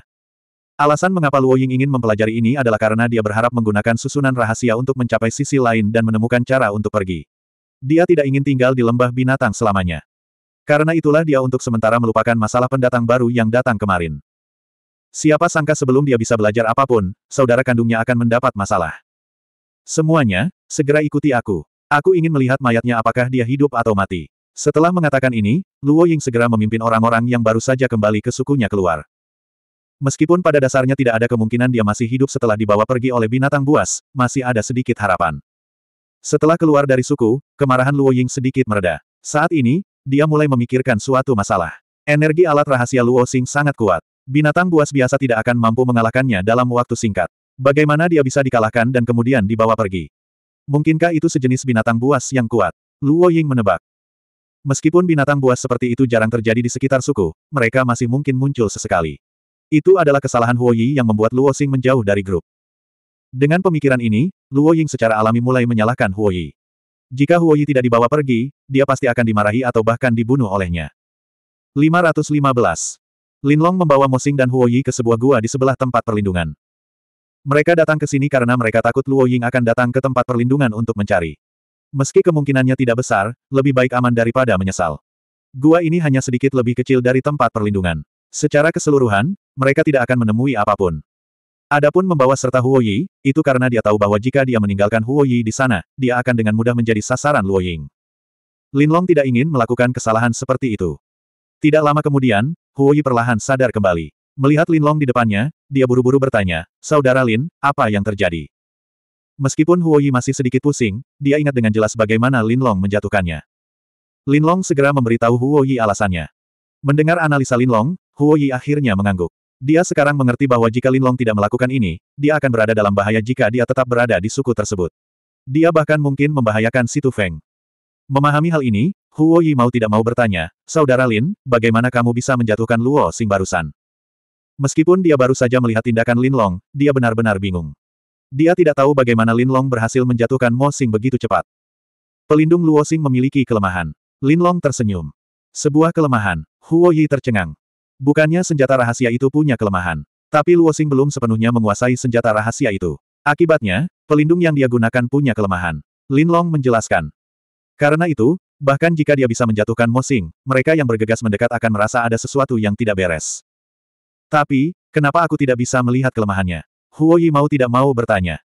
Alasan mengapa Luo Ying ingin mempelajari ini adalah karena dia berharap menggunakan susunan rahasia untuk mencapai sisi lain dan menemukan cara untuk pergi. Dia tidak ingin tinggal di lembah binatang selamanya. Karena itulah dia untuk sementara melupakan masalah pendatang baru yang datang kemarin. Siapa sangka sebelum dia bisa belajar apapun, saudara kandungnya akan mendapat masalah. Semuanya, segera ikuti aku. Aku ingin melihat mayatnya apakah dia hidup atau mati. Setelah mengatakan ini, Luo Ying segera memimpin orang-orang yang baru saja kembali ke sukunya keluar. Meskipun pada dasarnya tidak ada kemungkinan dia masih hidup setelah dibawa pergi oleh binatang buas, masih ada sedikit harapan. Setelah keluar dari suku, kemarahan Luo Ying sedikit mereda. Saat ini, dia mulai memikirkan suatu masalah. Energi alat rahasia Luo Xing sangat kuat. Binatang buas biasa tidak akan mampu mengalahkannya dalam waktu singkat. Bagaimana dia bisa dikalahkan dan kemudian dibawa pergi? Mungkinkah itu sejenis binatang buas yang kuat? Luo Ying menebak. Meskipun binatang buas seperti itu jarang terjadi di sekitar suku, mereka masih mungkin muncul sesekali. Itu adalah kesalahan Huo Yi yang membuat Luo Xing menjauh dari grup. Dengan pemikiran ini, Luo Ying secara alami mulai menyalahkan Huo Yi. Jika Huo Yi tidak dibawa pergi, dia pasti akan dimarahi atau bahkan dibunuh olehnya. 515. Linlong membawa Mo Xing dan Huo Yi ke sebuah gua di sebelah tempat perlindungan. Mereka datang ke sini karena mereka takut Luo Ying akan datang ke tempat perlindungan untuk mencari. Meski kemungkinannya tidak besar, lebih baik aman daripada menyesal. Gua ini hanya sedikit lebih kecil dari tempat perlindungan. Secara keseluruhan, mereka tidak akan menemui apapun. Adapun membawa serta Huo Yi, itu karena dia tahu bahwa jika dia meninggalkan Huo Yi di sana, dia akan dengan mudah menjadi sasaran Luo Ying. Lin Long tidak ingin melakukan kesalahan seperti itu. Tidak lama kemudian, Huo Yi perlahan sadar kembali. Melihat Lin Long di depannya, dia buru-buru bertanya, Saudara Lin, apa yang terjadi? Meskipun Huo Yi masih sedikit pusing, dia ingat dengan jelas bagaimana Lin Long menjatuhkannya. Lin Long segera memberitahu Huo Yi alasannya. Mendengar analisa Lin Long, Huo Yi akhirnya mengangguk. Dia sekarang mengerti bahwa jika Lin Long tidak melakukan ini, dia akan berada dalam bahaya jika dia tetap berada di suku tersebut. Dia bahkan mungkin membahayakan Situ Feng. Memahami hal ini, Huo Yi mau tidak mau bertanya, Saudara Lin, bagaimana kamu bisa menjatuhkan Luo Sing barusan? Meskipun dia baru saja melihat tindakan Lin Long, dia benar-benar bingung. Dia tidak tahu bagaimana Lin Long berhasil menjatuhkan Mo Xing begitu cepat. Pelindung Luo Xing memiliki kelemahan. Lin Long tersenyum. Sebuah kelemahan. Huo Yi tercengang. Bukannya senjata rahasia itu punya kelemahan. Tapi Luo Xing belum sepenuhnya menguasai senjata rahasia itu. Akibatnya, pelindung yang dia gunakan punya kelemahan. Lin Long menjelaskan. Karena itu, bahkan jika dia bisa menjatuhkan Mo Xing, mereka yang bergegas mendekat akan merasa ada sesuatu yang tidak beres. Tapi, kenapa aku tidak bisa melihat kelemahannya? Huo Yi mau tidak mau bertanya.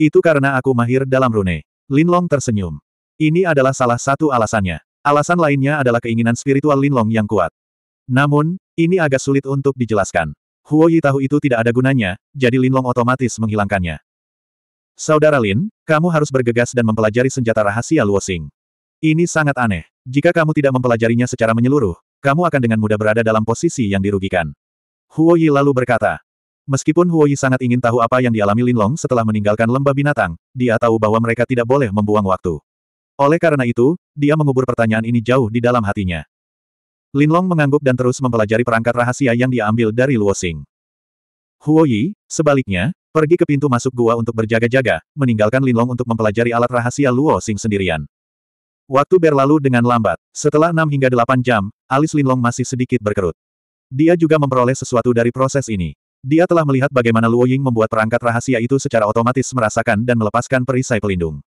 Itu karena aku mahir dalam rune. Linlong tersenyum. Ini adalah salah satu alasannya. Alasan lainnya adalah keinginan spiritual Linlong yang kuat. Namun, ini agak sulit untuk dijelaskan. Huo Yi tahu itu tidak ada gunanya, jadi Linlong otomatis menghilangkannya. Saudara Lin, kamu harus bergegas dan mempelajari senjata rahasia Luosing. Ini sangat aneh. Jika kamu tidak mempelajarinya secara menyeluruh, kamu akan dengan mudah berada dalam posisi yang dirugikan. Huo Yi lalu berkata. Meskipun Huo Yi sangat ingin tahu apa yang dialami Linlong setelah meninggalkan lembah binatang, dia tahu bahwa mereka tidak boleh membuang waktu. Oleh karena itu, dia mengubur pertanyaan ini jauh di dalam hatinya. Linlong mengangguk dan terus mempelajari perangkat rahasia yang dia ambil dari Xing. Huo Yi, sebaliknya, pergi ke pintu masuk gua untuk berjaga-jaga, meninggalkan Linlong untuk mempelajari alat rahasia Luo Xing sendirian. Waktu berlalu dengan lambat. Setelah 6 hingga 8 jam, alis Linlong masih sedikit berkerut. Dia juga memperoleh sesuatu dari proses ini. Dia telah melihat bagaimana Luo Ying membuat perangkat rahasia itu secara otomatis merasakan dan melepaskan perisai pelindung.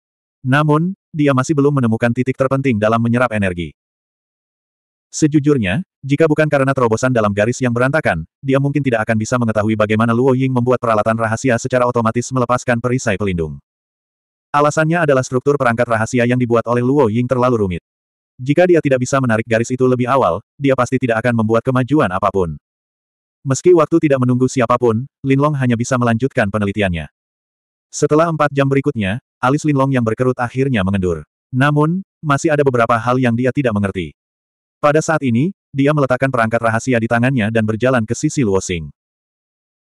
Namun, dia masih belum menemukan titik terpenting dalam menyerap energi. Sejujurnya, jika bukan karena terobosan dalam garis yang berantakan, dia mungkin tidak akan bisa mengetahui bagaimana Luo Ying membuat peralatan rahasia secara otomatis melepaskan perisai pelindung. Alasannya adalah struktur perangkat rahasia yang dibuat oleh Luo Ying terlalu rumit. Jika dia tidak bisa menarik garis itu lebih awal, dia pasti tidak akan membuat kemajuan apapun. Meski waktu tidak menunggu siapapun, Lin Long hanya bisa melanjutkan penelitiannya. Setelah empat jam berikutnya, alis Lin Long yang berkerut akhirnya mengendur. Namun, masih ada beberapa hal yang dia tidak mengerti. Pada saat ini, dia meletakkan perangkat rahasia di tangannya dan berjalan ke sisi Luo Xing.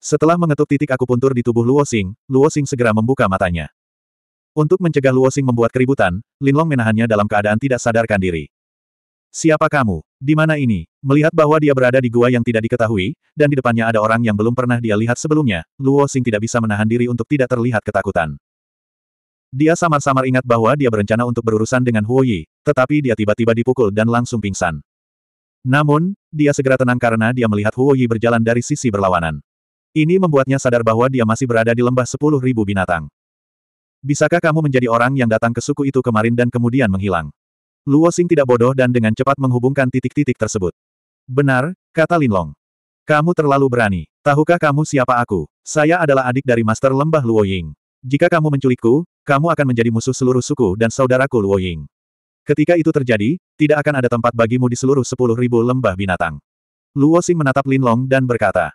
Setelah mengetuk titik akupuntur di tubuh Luo Xing, Luo Xing segera membuka matanya. Untuk mencegah Luosing membuat keributan, Linlong menahannya dalam keadaan tidak sadarkan diri. Siapa kamu? Di mana ini? Melihat bahwa dia berada di gua yang tidak diketahui, dan di depannya ada orang yang belum pernah dia lihat sebelumnya, Luo Xing tidak bisa menahan diri untuk tidak terlihat ketakutan. Dia samar-samar ingat bahwa dia berencana untuk berurusan dengan Huo Yi, tetapi dia tiba-tiba dipukul dan langsung pingsan. Namun, dia segera tenang karena dia melihat Huo Yi berjalan dari sisi berlawanan. Ini membuatnya sadar bahwa dia masih berada di lembah sepuluh ribu binatang. Bisakah kamu menjadi orang yang datang ke suku itu kemarin dan kemudian menghilang? Luo Xing tidak bodoh dan dengan cepat menghubungkan titik-titik tersebut. Benar, kata Linlong. Kamu terlalu berani. Tahukah kamu siapa aku? Saya adalah adik dari Master Lembah Luo Ying. Jika kamu menculikku, kamu akan menjadi musuh seluruh suku dan saudaraku Luo Ying. Ketika itu terjadi, tidak akan ada tempat bagimu di seluruh sepuluh ribu lembah binatang. Luo Xing menatap Linlong dan berkata,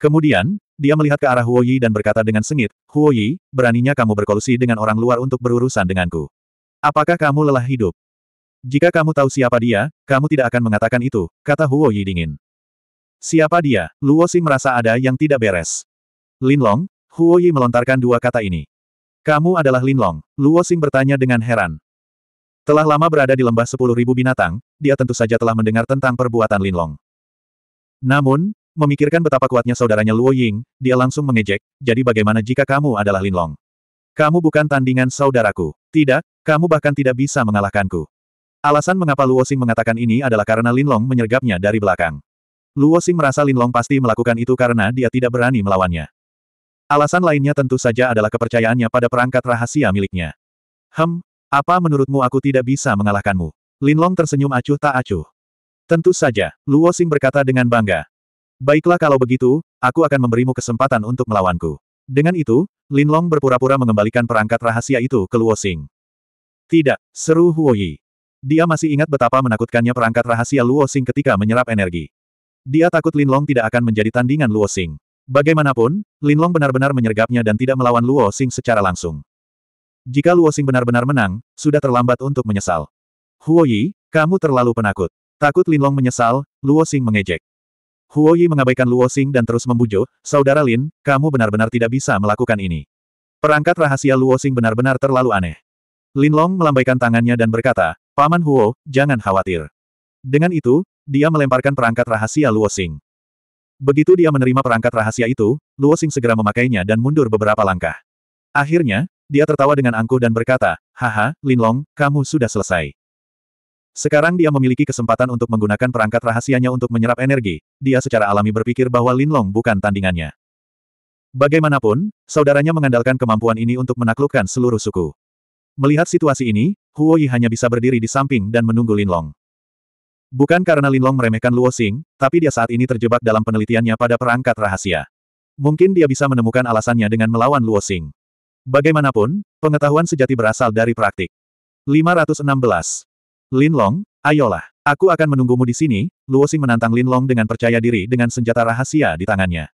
Kemudian, dia melihat ke arah Huo Yi dan berkata dengan sengit, Huo Yi, beraninya kamu berkolusi dengan orang luar untuk berurusan denganku. Apakah kamu lelah hidup? Jika kamu tahu siapa dia, kamu tidak akan mengatakan itu, kata Huo Yi dingin. Siapa dia? Luo Xing merasa ada yang tidak beres. Lin Long, Huo Yi melontarkan dua kata ini. Kamu adalah Lin Long, Luo Xing bertanya dengan heran. Telah lama berada di lembah sepuluh ribu binatang, dia tentu saja telah mendengar tentang perbuatan Lin Long. Namun, Memikirkan betapa kuatnya saudaranya Luo Ying, dia langsung mengejek, jadi bagaimana jika kamu adalah Linlong? Kamu bukan tandingan saudaraku. Tidak, kamu bahkan tidak bisa mengalahkanku. Alasan mengapa Luo Xing mengatakan ini adalah karena Linlong menyergapnya dari belakang. Luo Xing merasa Linlong pasti melakukan itu karena dia tidak berani melawannya. Alasan lainnya tentu saja adalah kepercayaannya pada perangkat rahasia miliknya. Hem, apa menurutmu aku tidak bisa mengalahkanmu? Linlong tersenyum acuh tak acuh. Tentu saja, Luo Xing berkata dengan bangga, Baiklah kalau begitu, aku akan memberimu kesempatan untuk melawanku. Dengan itu, Lin Long berpura-pura mengembalikan perangkat rahasia itu ke Luo Xing. Tidak, seru Huo Yi. Dia masih ingat betapa menakutkannya perangkat rahasia Luo Xing ketika menyerap energi. Dia takut Lin Long tidak akan menjadi tandingan Luo Xing. Bagaimanapun, Lin Long benar-benar menyergapnya dan tidak melawan Luo Xing secara langsung. Jika Luo Xing benar-benar menang, sudah terlambat untuk menyesal. Huo Yi, kamu terlalu penakut. Takut Lin Long menyesal, Luo Xing mengejek. Huo Yi mengabaikan Luo Xing dan terus membujuk, Saudara Lin, kamu benar-benar tidak bisa melakukan ini. Perangkat rahasia Luo Xing benar-benar terlalu aneh. Lin Long melambaikan tangannya dan berkata, Paman Huo, jangan khawatir. Dengan itu, dia melemparkan perangkat rahasia Luo Xing. Begitu dia menerima perangkat rahasia itu, Luo Xing segera memakainya dan mundur beberapa langkah. Akhirnya, dia tertawa dengan angkuh dan berkata, Haha, Lin Long, kamu sudah selesai. Sekarang dia memiliki kesempatan untuk menggunakan perangkat rahasianya untuk menyerap energi, dia secara alami berpikir bahwa Linlong bukan tandingannya. Bagaimanapun, saudaranya mengandalkan kemampuan ini untuk menaklukkan seluruh suku. Melihat situasi ini, Huo Yi hanya bisa berdiri di samping dan menunggu Linlong. Bukan karena Linlong meremehkan Luo Xing, tapi dia saat ini terjebak dalam penelitiannya pada perangkat rahasia. Mungkin dia bisa menemukan alasannya dengan melawan Luo Xing. Bagaimanapun, pengetahuan sejati berasal dari praktik. 516. Lin Long, ayolah. Aku akan menunggumu di sini, Xing menantang Lin Long dengan percaya diri dengan senjata rahasia di tangannya.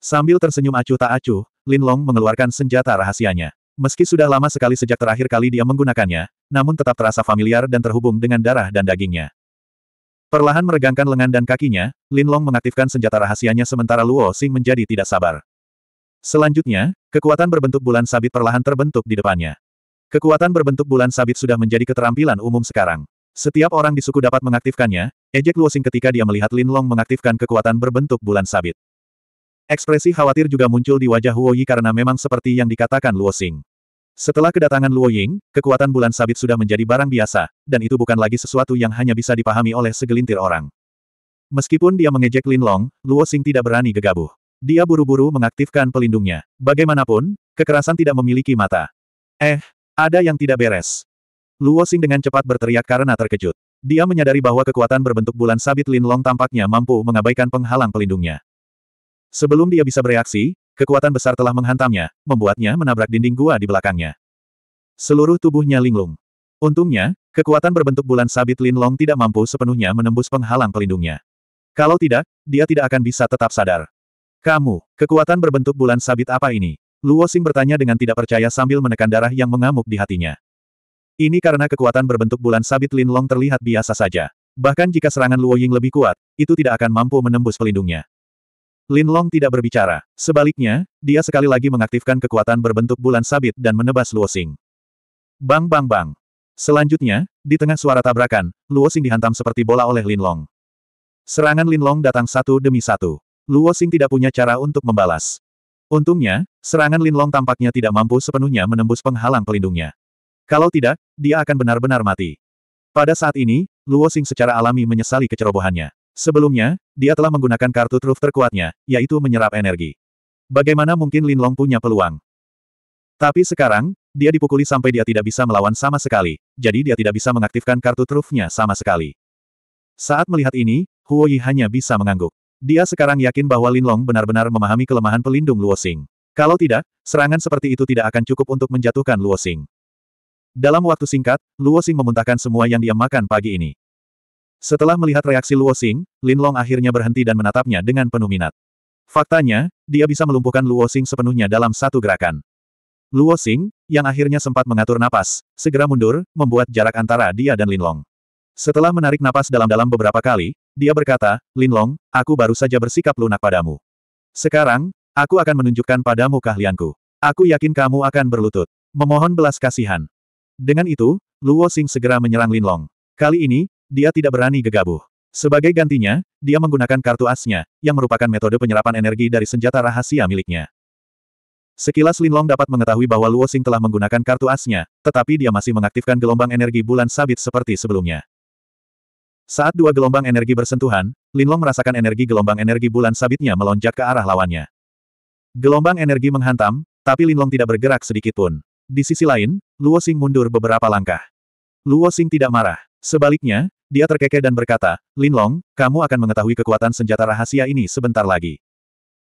Sambil tersenyum acuh tak acuh, Lin Long mengeluarkan senjata rahasianya. Meski sudah lama sekali sejak terakhir kali dia menggunakannya, namun tetap terasa familiar dan terhubung dengan darah dan dagingnya. Perlahan meregangkan lengan dan kakinya, Lin Long mengaktifkan senjata rahasianya sementara Luo Xing menjadi tidak sabar. Selanjutnya, kekuatan berbentuk bulan sabit perlahan terbentuk di depannya. Kekuatan berbentuk bulan sabit sudah menjadi keterampilan umum sekarang. Setiap orang di suku dapat mengaktifkannya, ejek Luosing ketika dia melihat Lin Long mengaktifkan kekuatan berbentuk bulan sabit. Ekspresi khawatir juga muncul di wajah Huoyi karena memang seperti yang dikatakan Luosing. Setelah kedatangan Luo Ying, kekuatan bulan sabit sudah menjadi barang biasa, dan itu bukan lagi sesuatu yang hanya bisa dipahami oleh segelintir orang. Meskipun dia mengejek Lin Long, Luo Xing tidak berani gegabah. Dia buru-buru mengaktifkan pelindungnya. Bagaimanapun, kekerasan tidak memiliki mata. Eh, ada yang tidak beres. Luo Xing dengan cepat berteriak karena terkejut. Dia menyadari bahwa kekuatan berbentuk bulan sabit Lin Long tampaknya mampu mengabaikan penghalang pelindungnya. Sebelum dia bisa bereaksi, kekuatan besar telah menghantamnya, membuatnya menabrak dinding gua di belakangnya. Seluruh tubuhnya linglung. Untungnya, kekuatan berbentuk bulan sabit Lin Long tidak mampu sepenuhnya menembus penghalang pelindungnya. Kalau tidak, dia tidak akan bisa tetap sadar. Kamu, kekuatan berbentuk bulan sabit apa ini? Luo Xing bertanya dengan tidak percaya sambil menekan darah yang mengamuk di hatinya. Ini karena kekuatan berbentuk bulan sabit Lin Long terlihat biasa saja. Bahkan jika serangan Luo Ying lebih kuat, itu tidak akan mampu menembus pelindungnya. Lin Long tidak berbicara. Sebaliknya, dia sekali lagi mengaktifkan kekuatan berbentuk bulan sabit dan menebas Luo Xing. Bang bang bang. Selanjutnya, di tengah suara tabrakan, Luo Xing dihantam seperti bola oleh Lin Long. Serangan Lin Long datang satu demi satu. Luo Xing tidak punya cara untuk membalas. Untungnya, serangan Linlong tampaknya tidak mampu sepenuhnya menembus penghalang pelindungnya. Kalau tidak, dia akan benar-benar mati. Pada saat ini, Luo Xing secara alami menyesali kecerobohannya. Sebelumnya, dia telah menggunakan kartu truf terkuatnya, yaitu menyerap energi. Bagaimana mungkin Linlong punya peluang? Tapi sekarang, dia dipukuli sampai dia tidak bisa melawan sama sekali, jadi dia tidak bisa mengaktifkan kartu trufnya sama sekali. Saat melihat ini, Huo Yi hanya bisa mengangguk. Dia sekarang yakin bahwa Lin Long benar-benar memahami kelemahan pelindung Luosing. Kalau tidak, serangan seperti itu tidak akan cukup untuk menjatuhkan Luosing. Dalam waktu singkat, Luosing memuntahkan semua yang dia makan pagi ini. Setelah melihat reaksi Lin Long akhirnya berhenti dan menatapnya dengan penuh minat. Faktanya, dia bisa melumpuhkan Luosing sepenuhnya dalam satu gerakan. Luosing, yang akhirnya sempat mengatur napas, segera mundur, membuat jarak antara dia dan Lin Long. Setelah menarik napas dalam-dalam beberapa kali, dia berkata, Linlong, aku baru saja bersikap lunak padamu. Sekarang, aku akan menunjukkan padamu keahlianku. Aku yakin kamu akan berlutut. Memohon belas kasihan. Dengan itu, Luo Xing segera menyerang Linlong. Kali ini, dia tidak berani gegabah. Sebagai gantinya, dia menggunakan kartu asnya, yang merupakan metode penyerapan energi dari senjata rahasia miliknya. Sekilas Linlong dapat mengetahui bahwa Luo Xing telah menggunakan kartu asnya, tetapi dia masih mengaktifkan gelombang energi bulan sabit seperti sebelumnya. Saat dua gelombang energi bersentuhan, Linlong merasakan energi gelombang energi bulan sabitnya melonjak ke arah lawannya. Gelombang energi menghantam, tapi Linlong tidak bergerak sedikit pun. Di sisi lain, Luo Xing mundur beberapa langkah. Luo Xing tidak marah. Sebaliknya, dia terkekeh dan berkata, Linlong, kamu akan mengetahui kekuatan senjata rahasia ini sebentar lagi.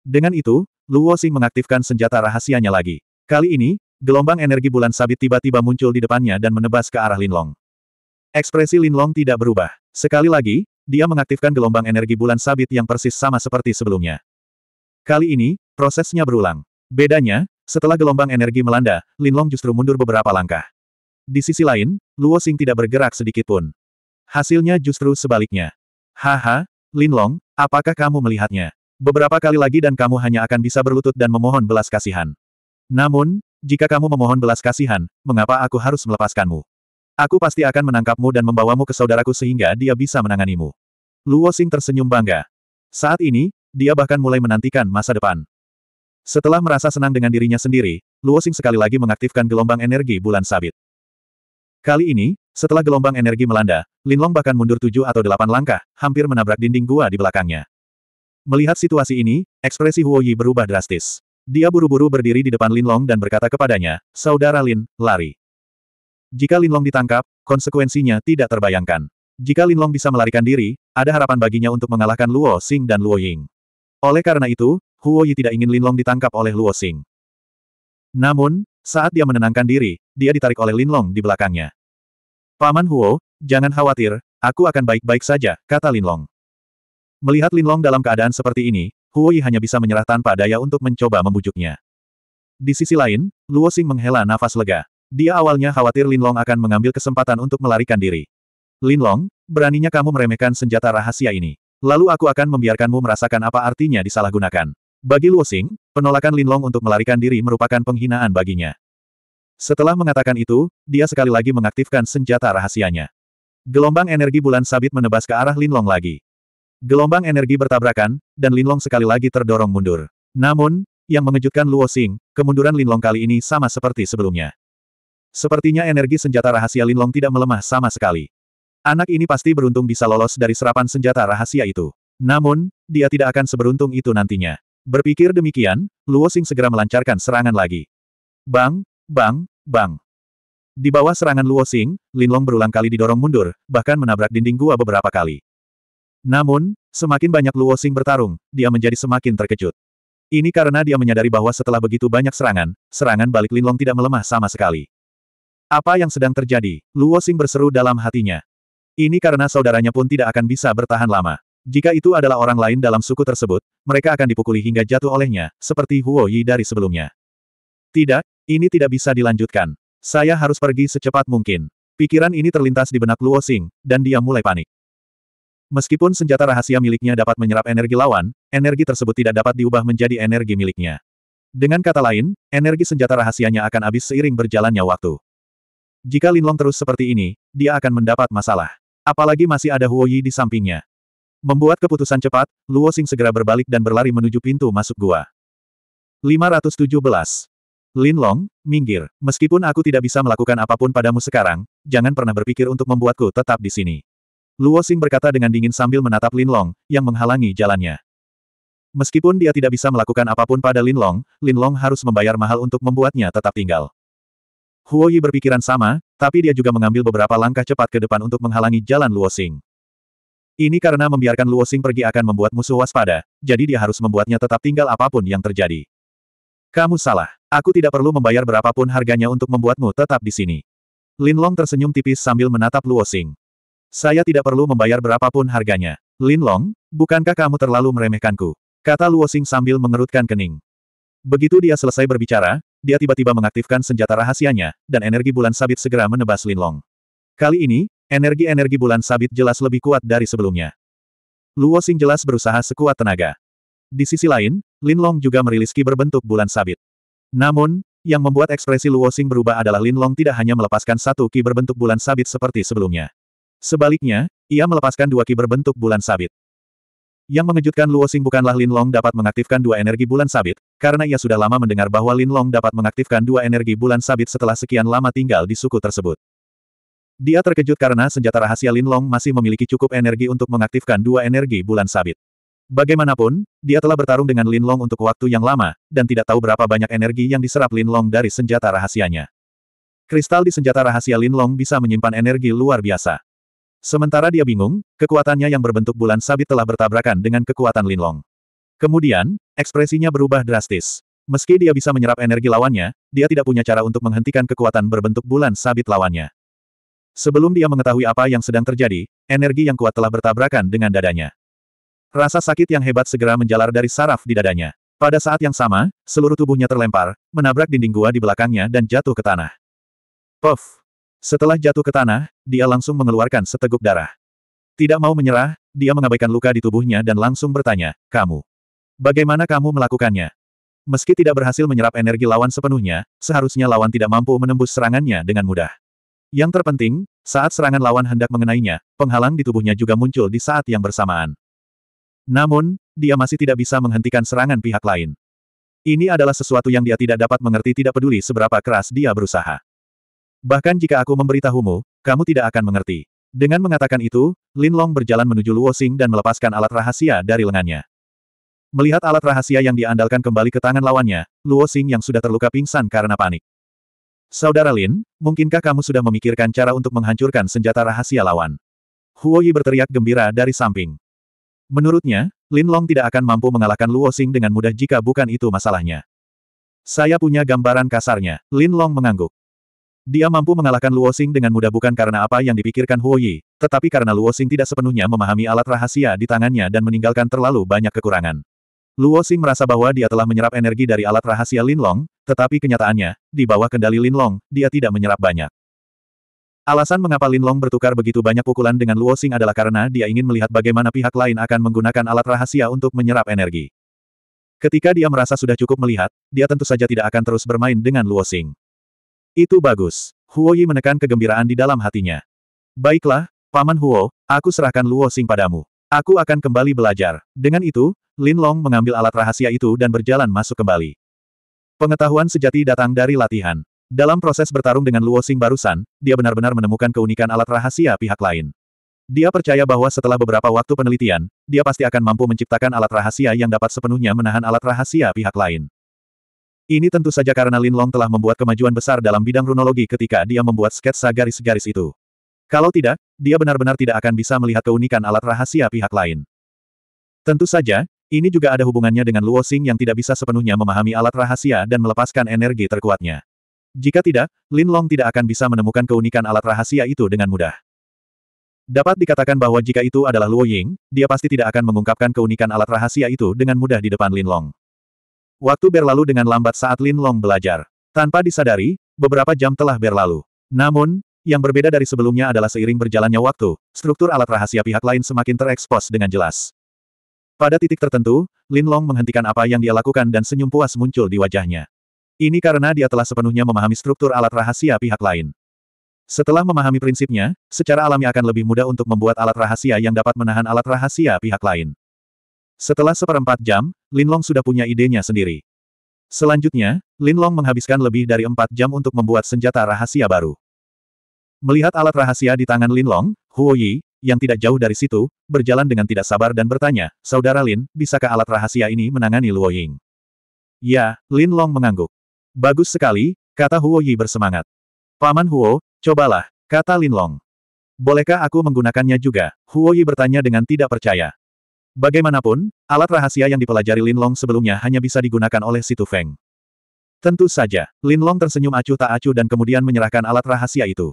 Dengan itu, Luo Xing mengaktifkan senjata rahasianya lagi. Kali ini, gelombang energi bulan sabit tiba-tiba muncul di depannya dan menebas ke arah Linlong. Ekspresi Linlong tidak berubah. Sekali lagi, dia mengaktifkan gelombang energi bulan sabit yang persis sama seperti sebelumnya. Kali ini, prosesnya berulang. Bedanya, setelah gelombang energi melanda, Linlong justru mundur beberapa langkah. Di sisi lain, Luo Xing tidak bergerak sedikit pun. Hasilnya justru sebaliknya. Haha, Linlong, apakah kamu melihatnya? Beberapa kali lagi dan kamu hanya akan bisa berlutut dan memohon belas kasihan. Namun, jika kamu memohon belas kasihan, mengapa aku harus melepaskanmu? Aku pasti akan menangkapmu dan membawamu ke saudaraku sehingga dia bisa menanganimu. Luo Xing tersenyum bangga. Saat ini, dia bahkan mulai menantikan masa depan. Setelah merasa senang dengan dirinya sendiri, Luo Xing sekali lagi mengaktifkan gelombang energi bulan sabit. Kali ini, setelah gelombang energi melanda, Linlong bahkan mundur tujuh atau delapan langkah, hampir menabrak dinding gua di belakangnya. Melihat situasi ini, ekspresi Huo Yi berubah drastis. Dia buru-buru berdiri di depan Linlong dan berkata kepadanya, Saudara Lin, lari. Jika Linlong ditangkap, konsekuensinya tidak terbayangkan. Jika Linlong bisa melarikan diri, ada harapan baginya untuk mengalahkan Luo Xing dan Luo Ying. Oleh karena itu, Huo Yi tidak ingin Linlong ditangkap oleh Luo Xing. Namun, saat dia menenangkan diri, dia ditarik oleh Linlong di belakangnya. Paman Huo, jangan khawatir, aku akan baik-baik saja, kata Linlong. Melihat Linlong dalam keadaan seperti ini, Huo Yi hanya bisa menyerah tanpa daya untuk mencoba membujuknya. Di sisi lain, Luo Xing menghela nafas lega. Dia awalnya khawatir Linlong akan mengambil kesempatan untuk melarikan diri. Linlong, beraninya kamu meremehkan senjata rahasia ini. Lalu aku akan membiarkanmu merasakan apa artinya disalahgunakan. Bagi Luo Xing, penolakan Linlong untuk melarikan diri merupakan penghinaan baginya. Setelah mengatakan itu, dia sekali lagi mengaktifkan senjata rahasianya. Gelombang energi bulan sabit menebas ke arah Linlong lagi. Gelombang energi bertabrakan, dan Linlong sekali lagi terdorong mundur. Namun, yang mengejutkan Luo Xing, kemunduran Linlong kali ini sama seperti sebelumnya. Sepertinya energi senjata rahasia Linlong tidak melemah sama sekali. Anak ini pasti beruntung bisa lolos dari serapan senjata rahasia itu. Namun, dia tidak akan seberuntung itu nantinya. Berpikir demikian, Luo Xing segera melancarkan serangan lagi. Bang, bang, bang. Di bawah serangan Luo Xing, Linlong berulang kali didorong mundur, bahkan menabrak dinding gua beberapa kali. Namun, semakin banyak Luo Xing bertarung, dia menjadi semakin terkejut. Ini karena dia menyadari bahwa setelah begitu banyak serangan, serangan balik Linlong tidak melemah sama sekali. Apa yang sedang terjadi? Luo Xing berseru dalam hatinya. Ini karena saudaranya pun tidak akan bisa bertahan lama. Jika itu adalah orang lain dalam suku tersebut, mereka akan dipukuli hingga jatuh olehnya, seperti Huo Yi dari sebelumnya. Tidak, ini tidak bisa dilanjutkan. Saya harus pergi secepat mungkin. Pikiran ini terlintas di benak Luo Xing, dan dia mulai panik. Meskipun senjata rahasia miliknya dapat menyerap energi lawan, energi tersebut tidak dapat diubah menjadi energi miliknya. Dengan kata lain, energi senjata rahasianya akan habis seiring berjalannya waktu. Jika Linlong terus seperti ini, dia akan mendapat masalah. Apalagi masih ada Huoyi di sampingnya. Membuat keputusan cepat, Luo Xing segera berbalik dan berlari menuju pintu masuk gua. 517. Long, minggir. Meskipun aku tidak bisa melakukan apapun padamu sekarang, jangan pernah berpikir untuk membuatku tetap di sini. Luo Xing berkata dengan dingin sambil menatap Lin Long, yang menghalangi jalannya. Meskipun dia tidak bisa melakukan apapun pada Lin Long, Lin Long harus membayar mahal untuk membuatnya tetap tinggal. Huo Yi berpikiran sama, tapi dia juga mengambil beberapa langkah cepat ke depan untuk menghalangi jalan Luo Xing. Ini karena membiarkan Luo Xing pergi akan membuat musuh waspada, jadi dia harus membuatnya tetap tinggal apapun yang terjadi. Kamu salah. Aku tidak perlu membayar berapapun harganya untuk membuatmu tetap di sini. Lin Long tersenyum tipis sambil menatap Luo Xing. Saya tidak perlu membayar berapapun harganya. Lin Long, bukankah kamu terlalu meremehkanku? Kata Luo Xing sambil mengerutkan kening. Begitu dia selesai berbicara, dia tiba-tiba mengaktifkan senjata rahasianya, dan energi bulan sabit segera menebas Linlong. Kali ini, energi-energi bulan sabit jelas lebih kuat dari sebelumnya. Luo Xing jelas berusaha sekuat tenaga. Di sisi lain, Linlong juga merilis ki berbentuk bulan sabit. Namun, yang membuat ekspresi Luo Xing berubah adalah Linlong tidak hanya melepaskan satu ki berbentuk bulan sabit seperti sebelumnya. Sebaliknya, ia melepaskan dua ki berbentuk bulan sabit. Yang mengejutkan Luo Xing bukanlah Lin Long dapat mengaktifkan dua energi bulan sabit, karena ia sudah lama mendengar bahwa Lin Long dapat mengaktifkan dua energi bulan sabit setelah sekian lama tinggal di suku tersebut. Dia terkejut karena senjata rahasia Lin Long masih memiliki cukup energi untuk mengaktifkan dua energi bulan sabit. Bagaimanapun, dia telah bertarung dengan Lin Long untuk waktu yang lama, dan tidak tahu berapa banyak energi yang diserap Lin Long dari senjata rahasianya. Kristal di senjata rahasia Lin Long bisa menyimpan energi luar biasa. Sementara dia bingung, kekuatannya yang berbentuk bulan sabit telah bertabrakan dengan kekuatan Linlong. Kemudian, ekspresinya berubah drastis. Meski dia bisa menyerap energi lawannya, dia tidak punya cara untuk menghentikan kekuatan berbentuk bulan sabit lawannya. Sebelum dia mengetahui apa yang sedang terjadi, energi yang kuat telah bertabrakan dengan dadanya. Rasa sakit yang hebat segera menjalar dari saraf di dadanya. Pada saat yang sama, seluruh tubuhnya terlempar, menabrak dinding gua di belakangnya dan jatuh ke tanah. Puff! Setelah jatuh ke tanah, dia langsung mengeluarkan seteguk darah. Tidak mau menyerah, dia mengabaikan luka di tubuhnya dan langsung bertanya, kamu. Bagaimana kamu melakukannya? Meski tidak berhasil menyerap energi lawan sepenuhnya, seharusnya lawan tidak mampu menembus serangannya dengan mudah. Yang terpenting, saat serangan lawan hendak mengenainya, penghalang di tubuhnya juga muncul di saat yang bersamaan. Namun, dia masih tidak bisa menghentikan serangan pihak lain. Ini adalah sesuatu yang dia tidak dapat mengerti tidak peduli seberapa keras dia berusaha. Bahkan jika aku memberitahumu, kamu tidak akan mengerti. Dengan mengatakan itu, Lin Long berjalan menuju Luo Xing dan melepaskan alat rahasia dari lengannya. Melihat alat rahasia yang diandalkan kembali ke tangan lawannya, Luo Xing yang sudah terluka pingsan karena panik. Saudara Lin, mungkinkah kamu sudah memikirkan cara untuk menghancurkan senjata rahasia lawan? Huo Yi berteriak gembira dari samping. Menurutnya, Lin Long tidak akan mampu mengalahkan Luo Xing dengan mudah jika bukan itu masalahnya. Saya punya gambaran kasarnya, Lin Long mengangguk. Dia mampu mengalahkan Luo Xing dengan mudah bukan karena apa yang dipikirkan Huo Yi, tetapi karena Luo Xing tidak sepenuhnya memahami alat rahasia di tangannya dan meninggalkan terlalu banyak kekurangan. Luo Xing merasa bahwa dia telah menyerap energi dari alat rahasia Lin Long, tetapi kenyataannya, di bawah kendali Lin Long, dia tidak menyerap banyak. Alasan mengapa Lin Long bertukar begitu banyak pukulan dengan Luo Xing adalah karena dia ingin melihat bagaimana pihak lain akan menggunakan alat rahasia untuk menyerap energi. Ketika dia merasa sudah cukup melihat, dia tentu saja tidak akan terus bermain dengan Luo Xing. Itu bagus. Huo Yi menekan kegembiraan di dalam hatinya. Baiklah, Paman Huo, aku serahkan Luo Xing padamu. Aku akan kembali belajar. Dengan itu, Lin Long mengambil alat rahasia itu dan berjalan masuk kembali. Pengetahuan sejati datang dari latihan. Dalam proses bertarung dengan Luo Xing barusan, dia benar-benar menemukan keunikan alat rahasia pihak lain. Dia percaya bahwa setelah beberapa waktu penelitian, dia pasti akan mampu menciptakan alat rahasia yang dapat sepenuhnya menahan alat rahasia pihak lain. Ini tentu saja karena Lin Long telah membuat kemajuan besar dalam bidang runologi ketika dia membuat sketsa garis-garis itu. Kalau tidak, dia benar-benar tidak akan bisa melihat keunikan alat rahasia pihak lain. Tentu saja, ini juga ada hubungannya dengan Luo Xing yang tidak bisa sepenuhnya memahami alat rahasia dan melepaskan energi terkuatnya. Jika tidak, Lin Long tidak akan bisa menemukan keunikan alat rahasia itu dengan mudah. Dapat dikatakan bahwa jika itu adalah Luo Ying, dia pasti tidak akan mengungkapkan keunikan alat rahasia itu dengan mudah di depan Lin Long. Waktu berlalu dengan lambat saat Lin Long belajar. Tanpa disadari, beberapa jam telah berlalu. Namun, yang berbeda dari sebelumnya adalah seiring berjalannya waktu, struktur alat rahasia pihak lain semakin terekspos dengan jelas. Pada titik tertentu, Lin Long menghentikan apa yang dia lakukan dan senyum puas muncul di wajahnya. Ini karena dia telah sepenuhnya memahami struktur alat rahasia pihak lain. Setelah memahami prinsipnya, secara alami akan lebih mudah untuk membuat alat rahasia yang dapat menahan alat rahasia pihak lain. Setelah seperempat jam, Linlong sudah punya idenya sendiri. Selanjutnya, Linlong menghabiskan lebih dari empat jam untuk membuat senjata rahasia baru. Melihat alat rahasia di tangan Linlong, Huo Yi, yang tidak jauh dari situ, berjalan dengan tidak sabar dan bertanya, Saudara Lin, bisakah alat rahasia ini menangani Luo Ying? Ya, Lin Long mengangguk. Bagus sekali, kata Huo Yi bersemangat. Paman Huo, cobalah, kata Lin Long. Bolehkah aku menggunakannya juga? Huo Yi bertanya dengan tidak percaya. Bagaimanapun, alat rahasia yang dipelajari Lin Long sebelumnya hanya bisa digunakan oleh Situ Feng. Tentu saja, Lin Long tersenyum acuh tak acuh dan kemudian menyerahkan alat rahasia itu.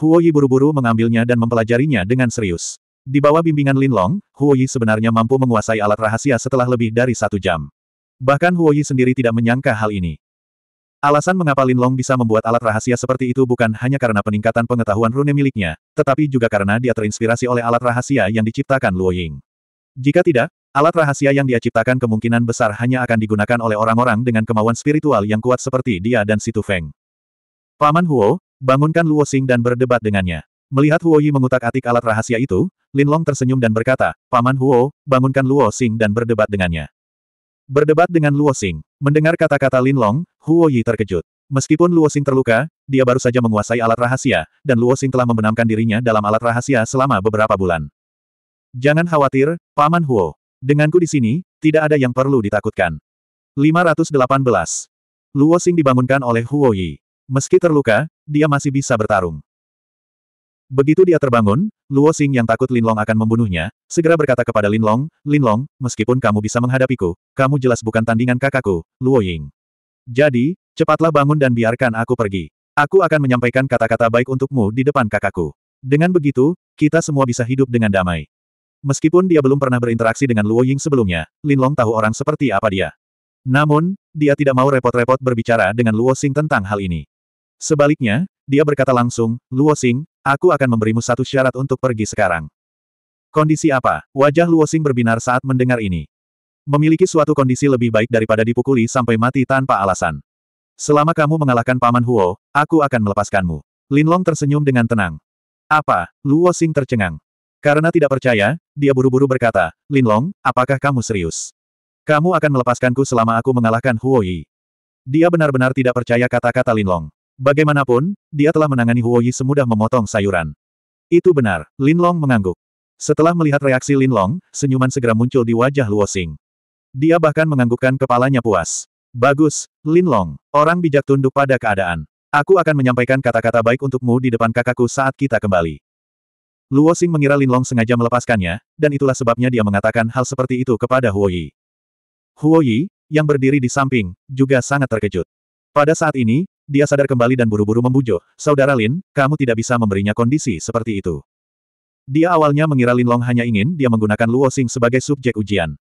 Huo Yi buru-buru mengambilnya dan mempelajarinya dengan serius. Di bawah bimbingan Lin Long, Huo Yi sebenarnya mampu menguasai alat rahasia setelah lebih dari satu jam. Bahkan Huo Yi sendiri tidak menyangka hal ini. Alasan mengapa Lin Long bisa membuat alat rahasia seperti itu bukan hanya karena peningkatan pengetahuan rune miliknya, tetapi juga karena dia terinspirasi oleh alat rahasia yang diciptakan Luo Ying. Jika tidak, alat rahasia yang dia ciptakan kemungkinan besar hanya akan digunakan oleh orang-orang dengan kemauan spiritual yang kuat seperti dia dan Situ Feng. Paman Huo, bangunkan Luo Xing dan berdebat dengannya. Melihat Huo Yi mengutak-atik alat rahasia itu, Lin Long tersenyum dan berkata, Paman Huo, bangunkan Luo Xing dan berdebat dengannya. Berdebat dengan Luo Xing. Mendengar kata-kata Lin Long, Huo Yi terkejut. Meskipun Luo Xing terluka, dia baru saja menguasai alat rahasia, dan Luo Xing telah membenamkan dirinya dalam alat rahasia selama beberapa bulan. Jangan khawatir, Paman Huo. Denganku di sini, tidak ada yang perlu ditakutkan. 518. Luo Xing dibangunkan oleh Huo Yi. Meski terluka, dia masih bisa bertarung. Begitu dia terbangun, Luo Xing yang takut Linlong akan membunuhnya, segera berkata kepada Linlong, Linlong, meskipun kamu bisa menghadapiku, kamu jelas bukan tandingan kakakku, Luo Ying. Jadi, cepatlah bangun dan biarkan aku pergi. Aku akan menyampaikan kata-kata baik untukmu di depan kakakku. Dengan begitu, kita semua bisa hidup dengan damai. Meskipun dia belum pernah berinteraksi dengan Luo Ying sebelumnya, Lin Long tahu orang seperti apa dia. Namun, dia tidak mau repot-repot berbicara dengan Luo Xing tentang hal ini. Sebaliknya, dia berkata langsung, Luo Xing, aku akan memberimu satu syarat untuk pergi sekarang. Kondisi apa? Wajah Luo Xing berbinar saat mendengar ini. Memiliki suatu kondisi lebih baik daripada dipukuli sampai mati tanpa alasan. Selama kamu mengalahkan Paman Huo, aku akan melepaskanmu. Lin Long tersenyum dengan tenang. Apa? Luo Xing tercengang. Karena tidak percaya, dia buru-buru berkata, Linlong, apakah kamu serius? Kamu akan melepaskanku selama aku mengalahkan Huo Yi. Dia benar-benar tidak percaya kata-kata Linlong. Bagaimanapun, dia telah menangani Huo Yi semudah memotong sayuran. Itu benar, Linlong mengangguk. Setelah melihat reaksi Linlong, senyuman segera muncul di wajah Luo Xing. Dia bahkan menganggukkan kepalanya puas. Bagus, Linlong, orang bijak tunduk pada keadaan. Aku akan menyampaikan kata-kata baik untukmu di depan kakakku saat kita kembali. Luo Xing mengira Lin Long sengaja melepaskannya, dan itulah sebabnya dia mengatakan hal seperti itu kepada Huo Yi. Huo Yi, yang berdiri di samping, juga sangat terkejut. Pada saat ini, dia sadar kembali dan buru-buru membujuk, Saudara Lin, kamu tidak bisa memberinya kondisi seperti itu. Dia awalnya mengira Lin Long hanya ingin dia menggunakan Luo Xing sebagai subjek ujian.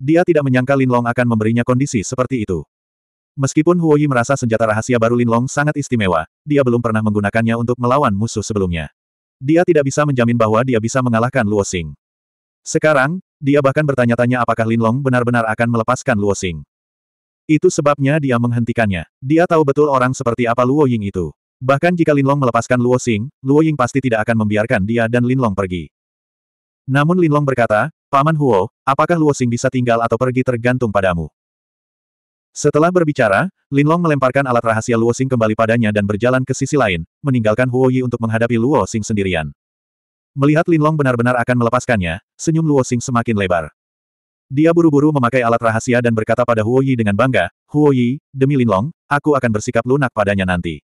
Dia tidak menyangka Lin Long akan memberinya kondisi seperti itu. Meskipun Huo Yi merasa senjata rahasia baru Lin Long sangat istimewa, dia belum pernah menggunakannya untuk melawan musuh sebelumnya. Dia tidak bisa menjamin bahwa dia bisa mengalahkan Luo Xing. Sekarang, dia bahkan bertanya-tanya apakah Lin Long benar-benar akan melepaskan Luo Xing. Itu sebabnya dia menghentikannya. Dia tahu betul orang seperti apa Luo Ying itu. Bahkan jika Lin Long melepaskan Luo Xing, Luo Ying pasti tidak akan membiarkan dia dan Lin Long pergi. Namun Lin Long berkata, Paman Huo, apakah Luo Xing bisa tinggal atau pergi tergantung padamu. Setelah berbicara, Linlong melemparkan alat rahasia Luo Xing kembali padanya dan berjalan ke sisi lain, meninggalkan Huo Yi untuk menghadapi Luo Xing sendirian. Melihat Linlong benar-benar akan melepaskannya, senyum Luo Xing semakin lebar. Dia buru-buru memakai alat rahasia dan berkata pada Huo Yi dengan bangga, Huo Yi, demi Linlong, aku akan bersikap lunak padanya nanti.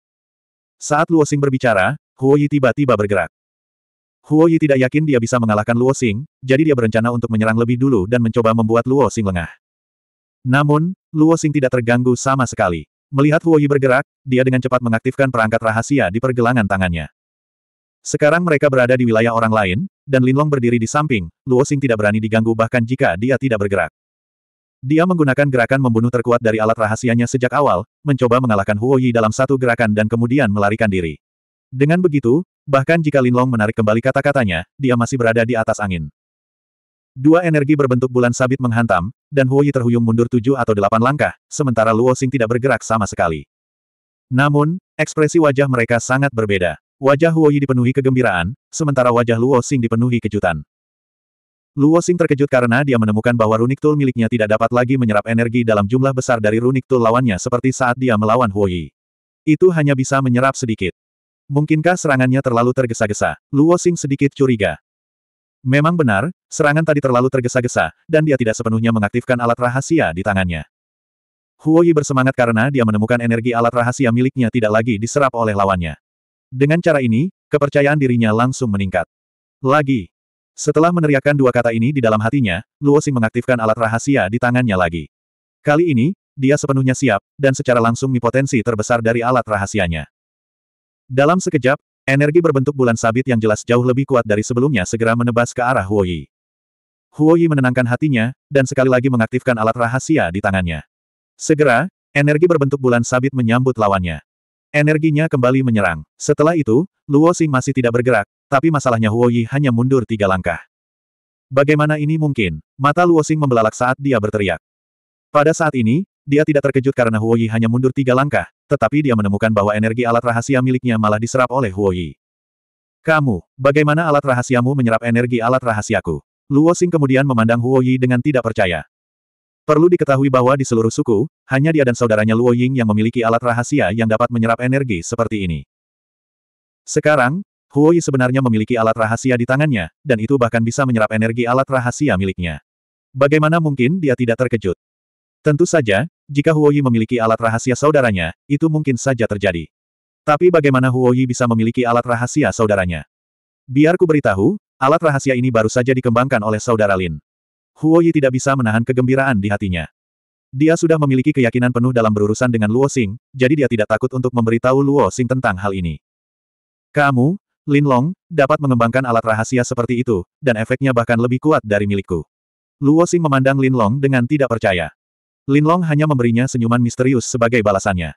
Saat Luo Xing berbicara, Huo Yi tiba-tiba bergerak. Huo Yi tidak yakin dia bisa mengalahkan Luo Xing, jadi dia berencana untuk menyerang lebih dulu dan mencoba membuat Luo Xing lengah. Namun, Luo Xing tidak terganggu sama sekali. Melihat Huoyi bergerak, dia dengan cepat mengaktifkan perangkat rahasia di pergelangan tangannya. Sekarang mereka berada di wilayah orang lain, dan Linlong berdiri di samping, Luo Xing tidak berani diganggu bahkan jika dia tidak bergerak. Dia menggunakan gerakan membunuh terkuat dari alat rahasianya sejak awal, mencoba mengalahkan Huoyi dalam satu gerakan dan kemudian melarikan diri. Dengan begitu, bahkan jika Linlong menarik kembali kata-katanya, dia masih berada di atas angin. Dua energi berbentuk bulan sabit menghantam, dan Huoyi terhuyung mundur tujuh atau delapan langkah, sementara Luo Xing tidak bergerak sama sekali. Namun, ekspresi wajah mereka sangat berbeda. Wajah Huoyi dipenuhi kegembiraan, sementara wajah Luo Xing dipenuhi kejutan. Luo Xing terkejut karena dia menemukan bahwa runik tul miliknya tidak dapat lagi menyerap energi dalam jumlah besar dari runik tul lawannya seperti saat dia melawan Huoyi. Itu hanya bisa menyerap sedikit. Mungkinkah serangannya terlalu tergesa-gesa? Luo Xing sedikit curiga. Memang benar, Serangan tadi terlalu tergesa-gesa, dan dia tidak sepenuhnya mengaktifkan alat rahasia di tangannya. Huoyi bersemangat karena dia menemukan energi alat rahasia miliknya tidak lagi diserap oleh lawannya. Dengan cara ini, kepercayaan dirinya langsung meningkat. Lagi. Setelah meneriakkan dua kata ini di dalam hatinya, Luo Xing mengaktifkan alat rahasia di tangannya lagi. Kali ini, dia sepenuhnya siap, dan secara langsung mi potensi terbesar dari alat rahasianya. Dalam sekejap, energi berbentuk bulan sabit yang jelas jauh lebih kuat dari sebelumnya segera menebas ke arah Huoyi. Huoyi menenangkan hatinya, dan sekali lagi mengaktifkan alat rahasia di tangannya. Segera, energi berbentuk bulan sabit menyambut lawannya. Energinya kembali menyerang. Setelah itu, Luo Xing masih tidak bergerak, tapi masalahnya Huoyi hanya mundur tiga langkah. Bagaimana ini mungkin? Mata Luo Xing membelalak saat dia berteriak. Pada saat ini, dia tidak terkejut karena Huoyi hanya mundur tiga langkah, tetapi dia menemukan bahwa energi alat rahasia miliknya malah diserap oleh Huoyi. Kamu, bagaimana alat rahasiamu menyerap energi alat rahasiaku? Luo Xing kemudian memandang Huo Yi dengan tidak percaya. Perlu diketahui bahwa di seluruh suku, hanya dia dan saudaranya Luo Ying yang memiliki alat rahasia yang dapat menyerap energi seperti ini. Sekarang, Huo Yi sebenarnya memiliki alat rahasia di tangannya, dan itu bahkan bisa menyerap energi alat rahasia miliknya. Bagaimana mungkin dia tidak terkejut? Tentu saja, jika Huo Yi memiliki alat rahasia saudaranya, itu mungkin saja terjadi. Tapi bagaimana Huo Yi bisa memiliki alat rahasia saudaranya? Biar ku beritahu, Alat rahasia ini baru saja dikembangkan oleh saudara Lin. Huo Yi tidak bisa menahan kegembiraan di hatinya. Dia sudah memiliki keyakinan penuh dalam berurusan dengan Luo Xing, jadi dia tidak takut untuk memberitahu Luo Xing tentang hal ini. Kamu, Lin Long, dapat mengembangkan alat rahasia seperti itu, dan efeknya bahkan lebih kuat dari milikku. Luo Xing memandang Lin Long dengan tidak percaya. Lin Long hanya memberinya senyuman misterius sebagai balasannya.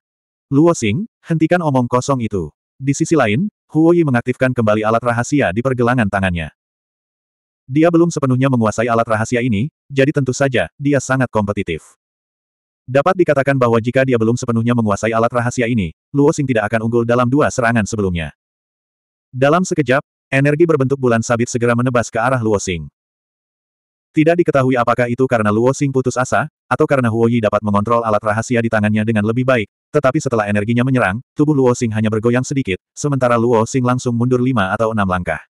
Luo Xing, hentikan omong kosong itu. Di sisi lain, Huoyi mengaktifkan kembali alat rahasia di pergelangan tangannya. Dia belum sepenuhnya menguasai alat rahasia ini, jadi tentu saja, dia sangat kompetitif. Dapat dikatakan bahwa jika dia belum sepenuhnya menguasai alat rahasia ini, Luo Xing tidak akan unggul dalam dua serangan sebelumnya. Dalam sekejap, energi berbentuk bulan sabit segera menebas ke arah Luo Xing. Tidak diketahui apakah itu karena Luo Xing putus asa, atau karena Huoyi dapat mengontrol alat rahasia di tangannya dengan lebih baik, tetapi setelah energinya menyerang, tubuh Luo Xing hanya bergoyang sedikit, sementara Luo Xing langsung mundur lima atau enam langkah.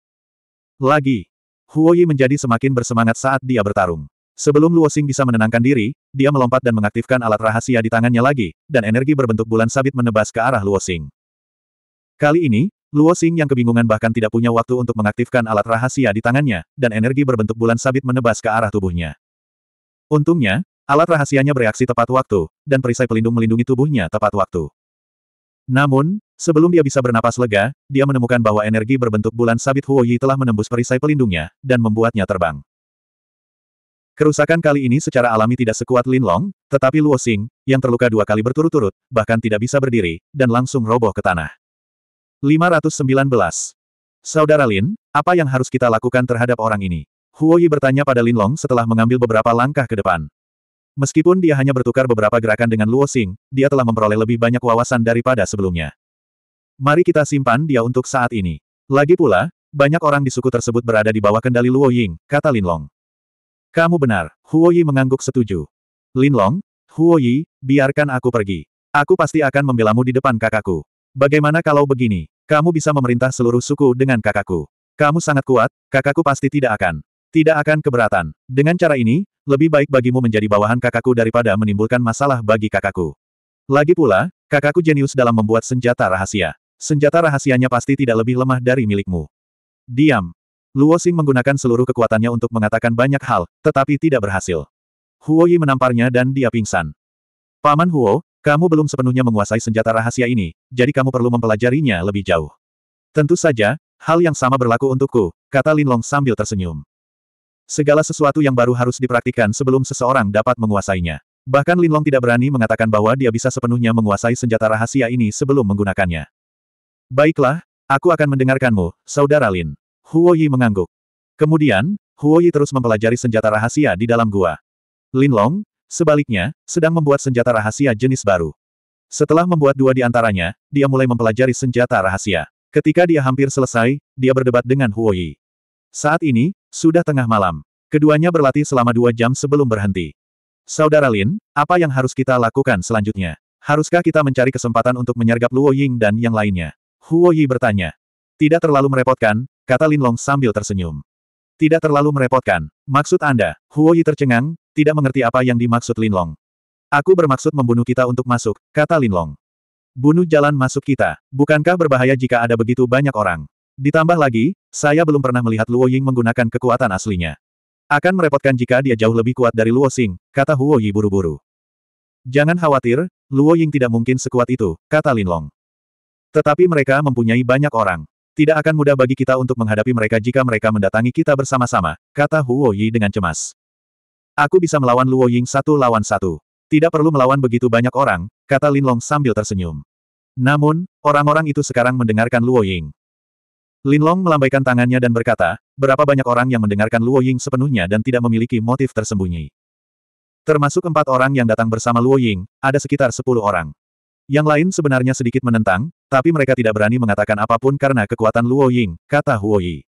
Lagi, Huo Yi menjadi semakin bersemangat saat dia bertarung. Sebelum Luo Xing bisa menenangkan diri, dia melompat dan mengaktifkan alat rahasia di tangannya lagi, dan energi berbentuk bulan sabit menebas ke arah Luo Xing. Kali ini, Luo Xing yang kebingungan bahkan tidak punya waktu untuk mengaktifkan alat rahasia di tangannya, dan energi berbentuk bulan sabit menebas ke arah tubuhnya. Untungnya, Alat rahasianya bereaksi tepat waktu, dan perisai pelindung melindungi tubuhnya tepat waktu. Namun, sebelum dia bisa bernapas lega, dia menemukan bahwa energi berbentuk bulan sabit Huoyi telah menembus perisai pelindungnya, dan membuatnya terbang. Kerusakan kali ini secara alami tidak sekuat Lin Long, tetapi Luo Xing, yang terluka dua kali berturut-turut, bahkan tidak bisa berdiri, dan langsung roboh ke tanah. 519. Saudara Lin, apa yang harus kita lakukan terhadap orang ini? Huoyi bertanya pada Lin Long setelah mengambil beberapa langkah ke depan. Meskipun dia hanya bertukar beberapa gerakan dengan Luo Xing, dia telah memperoleh lebih banyak wawasan daripada sebelumnya. Mari kita simpan dia untuk saat ini. Lagi pula, banyak orang di suku tersebut berada di bawah kendali Luo Ying, kata Lin Long. Kamu benar, Huo Yi mengangguk setuju. Lin Long, Huo Yi, biarkan aku pergi. Aku pasti akan membelamu di depan kakakku. Bagaimana kalau begini? Kamu bisa memerintah seluruh suku dengan kakakku. Kamu sangat kuat, kakakku pasti tidak akan. Tidak akan keberatan. Dengan cara ini, lebih baik bagimu menjadi bawahan kakakku daripada menimbulkan masalah bagi kakakku. Lagi pula, kakakku jenius dalam membuat senjata rahasia. Senjata rahasianya pasti tidak lebih lemah dari milikmu. Diam. Luo Xing menggunakan seluruh kekuatannya untuk mengatakan banyak hal, tetapi tidak berhasil. Huo Yi menamparnya dan dia pingsan. Paman Huo, kamu belum sepenuhnya menguasai senjata rahasia ini, jadi kamu perlu mempelajarinya lebih jauh. Tentu saja, hal yang sama berlaku untukku, kata Lin Long sambil tersenyum. Segala sesuatu yang baru harus dipraktikkan sebelum seseorang dapat menguasainya. Bahkan Lin Long tidak berani mengatakan bahwa dia bisa sepenuhnya menguasai senjata rahasia ini sebelum menggunakannya. Baiklah, aku akan mendengarkanmu, Saudara Lin. Huo Yi mengangguk. Kemudian, Huo Yi terus mempelajari senjata rahasia di dalam gua. Lin Long, sebaliknya, sedang membuat senjata rahasia jenis baru. Setelah membuat dua di antaranya, dia mulai mempelajari senjata rahasia. Ketika dia hampir selesai, dia berdebat dengan Huo Yi. Saat ini, sudah tengah malam. Keduanya berlatih selama dua jam sebelum berhenti. Saudara Lin, apa yang harus kita lakukan selanjutnya? Haruskah kita mencari kesempatan untuk menyergap Luo Ying dan yang lainnya? Huo Yi bertanya. Tidak terlalu merepotkan, kata Lin Long sambil tersenyum. Tidak terlalu merepotkan. Maksud Anda, Huo Yi tercengang, tidak mengerti apa yang dimaksud Lin Long. Aku bermaksud membunuh kita untuk masuk, kata Lin Long. Bunuh jalan masuk kita. Bukankah berbahaya jika ada begitu banyak orang? Ditambah lagi, saya belum pernah melihat Luo Ying menggunakan kekuatan aslinya. Akan merepotkan jika dia jauh lebih kuat dari Luo Xing, kata Huo Yi buru-buru. Jangan khawatir, Luo Ying tidak mungkin sekuat itu, kata Lin Long. Tetapi mereka mempunyai banyak orang. Tidak akan mudah bagi kita untuk menghadapi mereka jika mereka mendatangi kita bersama-sama, kata Huo Yi dengan cemas. Aku bisa melawan Luo Ying satu lawan satu. Tidak perlu melawan begitu banyak orang, kata Lin Long sambil tersenyum. Namun, orang-orang itu sekarang mendengarkan Luo Ying. Linlong melambaikan tangannya dan berkata, berapa banyak orang yang mendengarkan Luo Ying sepenuhnya dan tidak memiliki motif tersembunyi. Termasuk empat orang yang datang bersama Luo Ying, ada sekitar sepuluh orang. Yang lain sebenarnya sedikit menentang, tapi mereka tidak berani mengatakan apapun karena kekuatan Luo Ying, kata Huo Yi.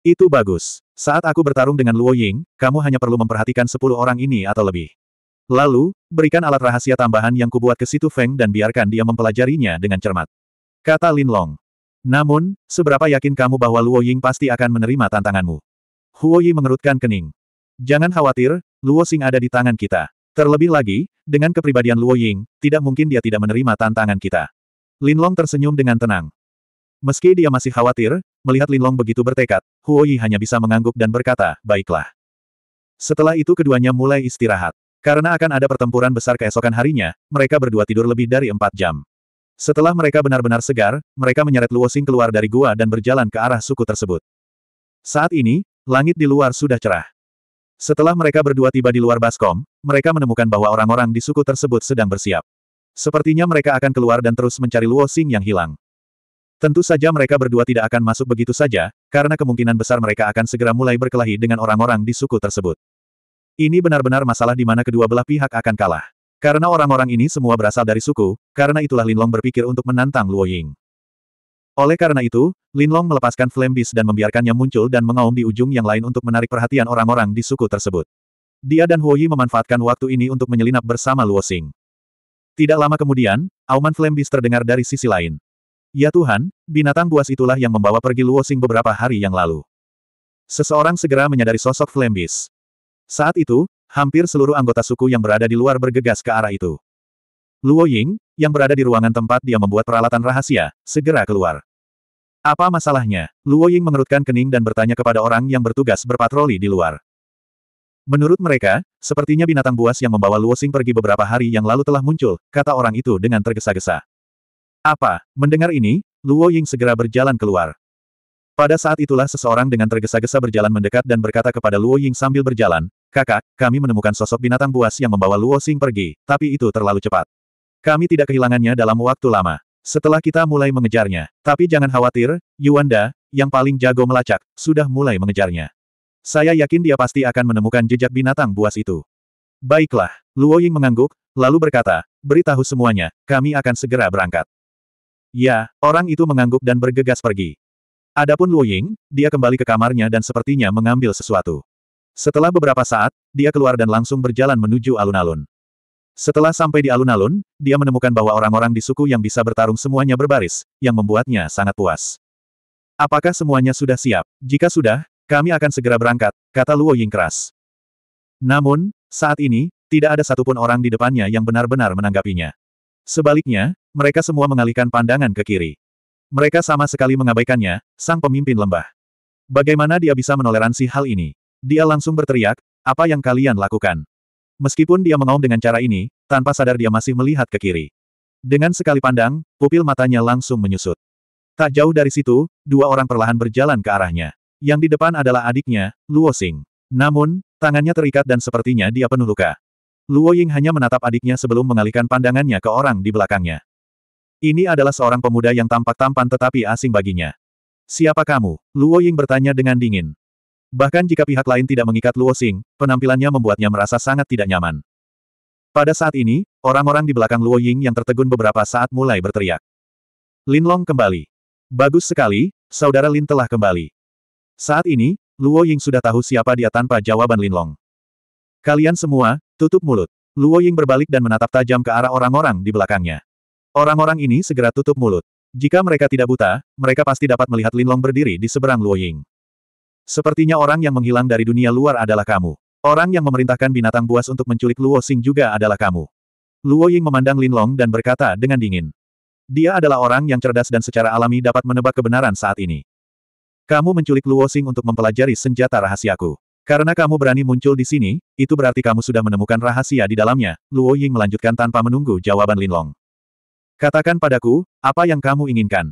Itu bagus. Saat aku bertarung dengan Luo Ying, kamu hanya perlu memperhatikan sepuluh orang ini atau lebih. Lalu, berikan alat rahasia tambahan yang kubuat ke situ Feng dan biarkan dia mempelajarinya dengan cermat. Kata Lin Long. Namun, seberapa yakin kamu bahwa Luo Ying pasti akan menerima tantanganmu? Huo Yi mengerutkan kening. Jangan khawatir, Luo Xing ada di tangan kita. Terlebih lagi, dengan kepribadian Luo Ying, tidak mungkin dia tidak menerima tantangan kita. Linlong tersenyum dengan tenang. Meski dia masih khawatir, melihat Linlong begitu bertekad, Huo Yi hanya bisa mengangguk dan berkata, baiklah. Setelah itu keduanya mulai istirahat. Karena akan ada pertempuran besar keesokan harinya, mereka berdua tidur lebih dari empat jam. Setelah mereka benar-benar segar, mereka menyeret Luosing keluar dari gua dan berjalan ke arah suku tersebut. Saat ini, langit di luar sudah cerah. Setelah mereka berdua tiba di luar baskom, mereka menemukan bahwa orang-orang di suku tersebut sedang bersiap. Sepertinya mereka akan keluar dan terus mencari Luosing yang hilang. Tentu saja mereka berdua tidak akan masuk begitu saja, karena kemungkinan besar mereka akan segera mulai berkelahi dengan orang-orang di suku tersebut. Ini benar-benar masalah di mana kedua belah pihak akan kalah. Karena orang-orang ini semua berasal dari suku, karena itulah Linlong berpikir untuk menantang Luo Ying. Oleh karena itu, Linlong melepaskan flame beast dan membiarkannya muncul dan mengaum di ujung yang lain untuk menarik perhatian orang-orang di suku tersebut. Dia dan Huo memanfaatkan waktu ini untuk menyelinap bersama Luo Xing. Tidak lama kemudian, auman flame beast terdengar dari sisi lain. Ya Tuhan, binatang buas itulah yang membawa pergi Luo Xing beberapa hari yang lalu. Seseorang segera menyadari sosok flame beast. Saat itu, Hampir seluruh anggota suku yang berada di luar bergegas ke arah itu. Luo Ying, yang berada di ruangan tempat dia membuat peralatan rahasia, segera keluar. Apa masalahnya? Luo Ying mengerutkan kening dan bertanya kepada orang yang bertugas berpatroli di luar. Menurut mereka, sepertinya binatang buas yang membawa Luo Xing pergi beberapa hari yang lalu telah muncul, kata orang itu dengan tergesa-gesa. Apa? Mendengar ini, Luo Ying segera berjalan keluar. Pada saat itulah seseorang dengan tergesa-gesa berjalan mendekat dan berkata kepada Luo Ying sambil berjalan, Kakak, kami menemukan sosok binatang buas yang membawa Luo Xing pergi, tapi itu terlalu cepat. Kami tidak kehilangannya dalam waktu lama. Setelah kita mulai mengejarnya, tapi jangan khawatir, Yuanda, yang paling jago melacak, sudah mulai mengejarnya. Saya yakin dia pasti akan menemukan jejak binatang buas itu. Baiklah, Luo Ying mengangguk, lalu berkata, beritahu semuanya, kami akan segera berangkat. Ya, orang itu mengangguk dan bergegas pergi. Adapun Luo Ying, dia kembali ke kamarnya dan sepertinya mengambil sesuatu. Setelah beberapa saat, dia keluar dan langsung berjalan menuju alun-alun. Setelah sampai di alun-alun, dia menemukan bahwa orang-orang di suku yang bisa bertarung semuanya berbaris, yang membuatnya sangat puas. Apakah semuanya sudah siap? Jika sudah, kami akan segera berangkat, kata Luo Ying keras. Namun, saat ini, tidak ada satupun orang di depannya yang benar-benar menanggapinya. Sebaliknya, mereka semua mengalihkan pandangan ke kiri. Mereka sama sekali mengabaikannya, sang pemimpin lembah. Bagaimana dia bisa menoleransi hal ini? Dia langsung berteriak, apa yang kalian lakukan? Meskipun dia mengaum dengan cara ini, tanpa sadar dia masih melihat ke kiri. Dengan sekali pandang, pupil matanya langsung menyusut. Tak jauh dari situ, dua orang perlahan berjalan ke arahnya. Yang di depan adalah adiknya, Luo Xing. Namun, tangannya terikat dan sepertinya dia penuh luka. Luo Ying hanya menatap adiknya sebelum mengalihkan pandangannya ke orang di belakangnya. Ini adalah seorang pemuda yang tampak tampan tetapi asing baginya. Siapa kamu? Luo Ying bertanya dengan dingin. Bahkan jika pihak lain tidak mengikat Luo Xing, penampilannya membuatnya merasa sangat tidak nyaman. Pada saat ini, orang-orang di belakang Luo Ying yang tertegun beberapa saat mulai berteriak. Lin Long kembali. Bagus sekali, saudara Lin telah kembali. Saat ini, Luo Ying sudah tahu siapa dia tanpa jawaban Lin Long. Kalian semua, tutup mulut. Luo Ying berbalik dan menatap tajam ke arah orang-orang di belakangnya. Orang-orang ini segera tutup mulut. Jika mereka tidak buta, mereka pasti dapat melihat Linlong berdiri di seberang Luo Ying. Sepertinya orang yang menghilang dari dunia luar adalah kamu. Orang yang memerintahkan binatang buas untuk menculik Luo Xing juga adalah kamu. Luo Ying memandang Linlong dan berkata dengan dingin. Dia adalah orang yang cerdas dan secara alami dapat menebak kebenaran saat ini. Kamu menculik Luo Xing untuk mempelajari senjata rahasiaku. Karena kamu berani muncul di sini, itu berarti kamu sudah menemukan rahasia di dalamnya, Luo Ying melanjutkan tanpa menunggu jawaban Linlong. Katakan padaku, apa yang kamu inginkan?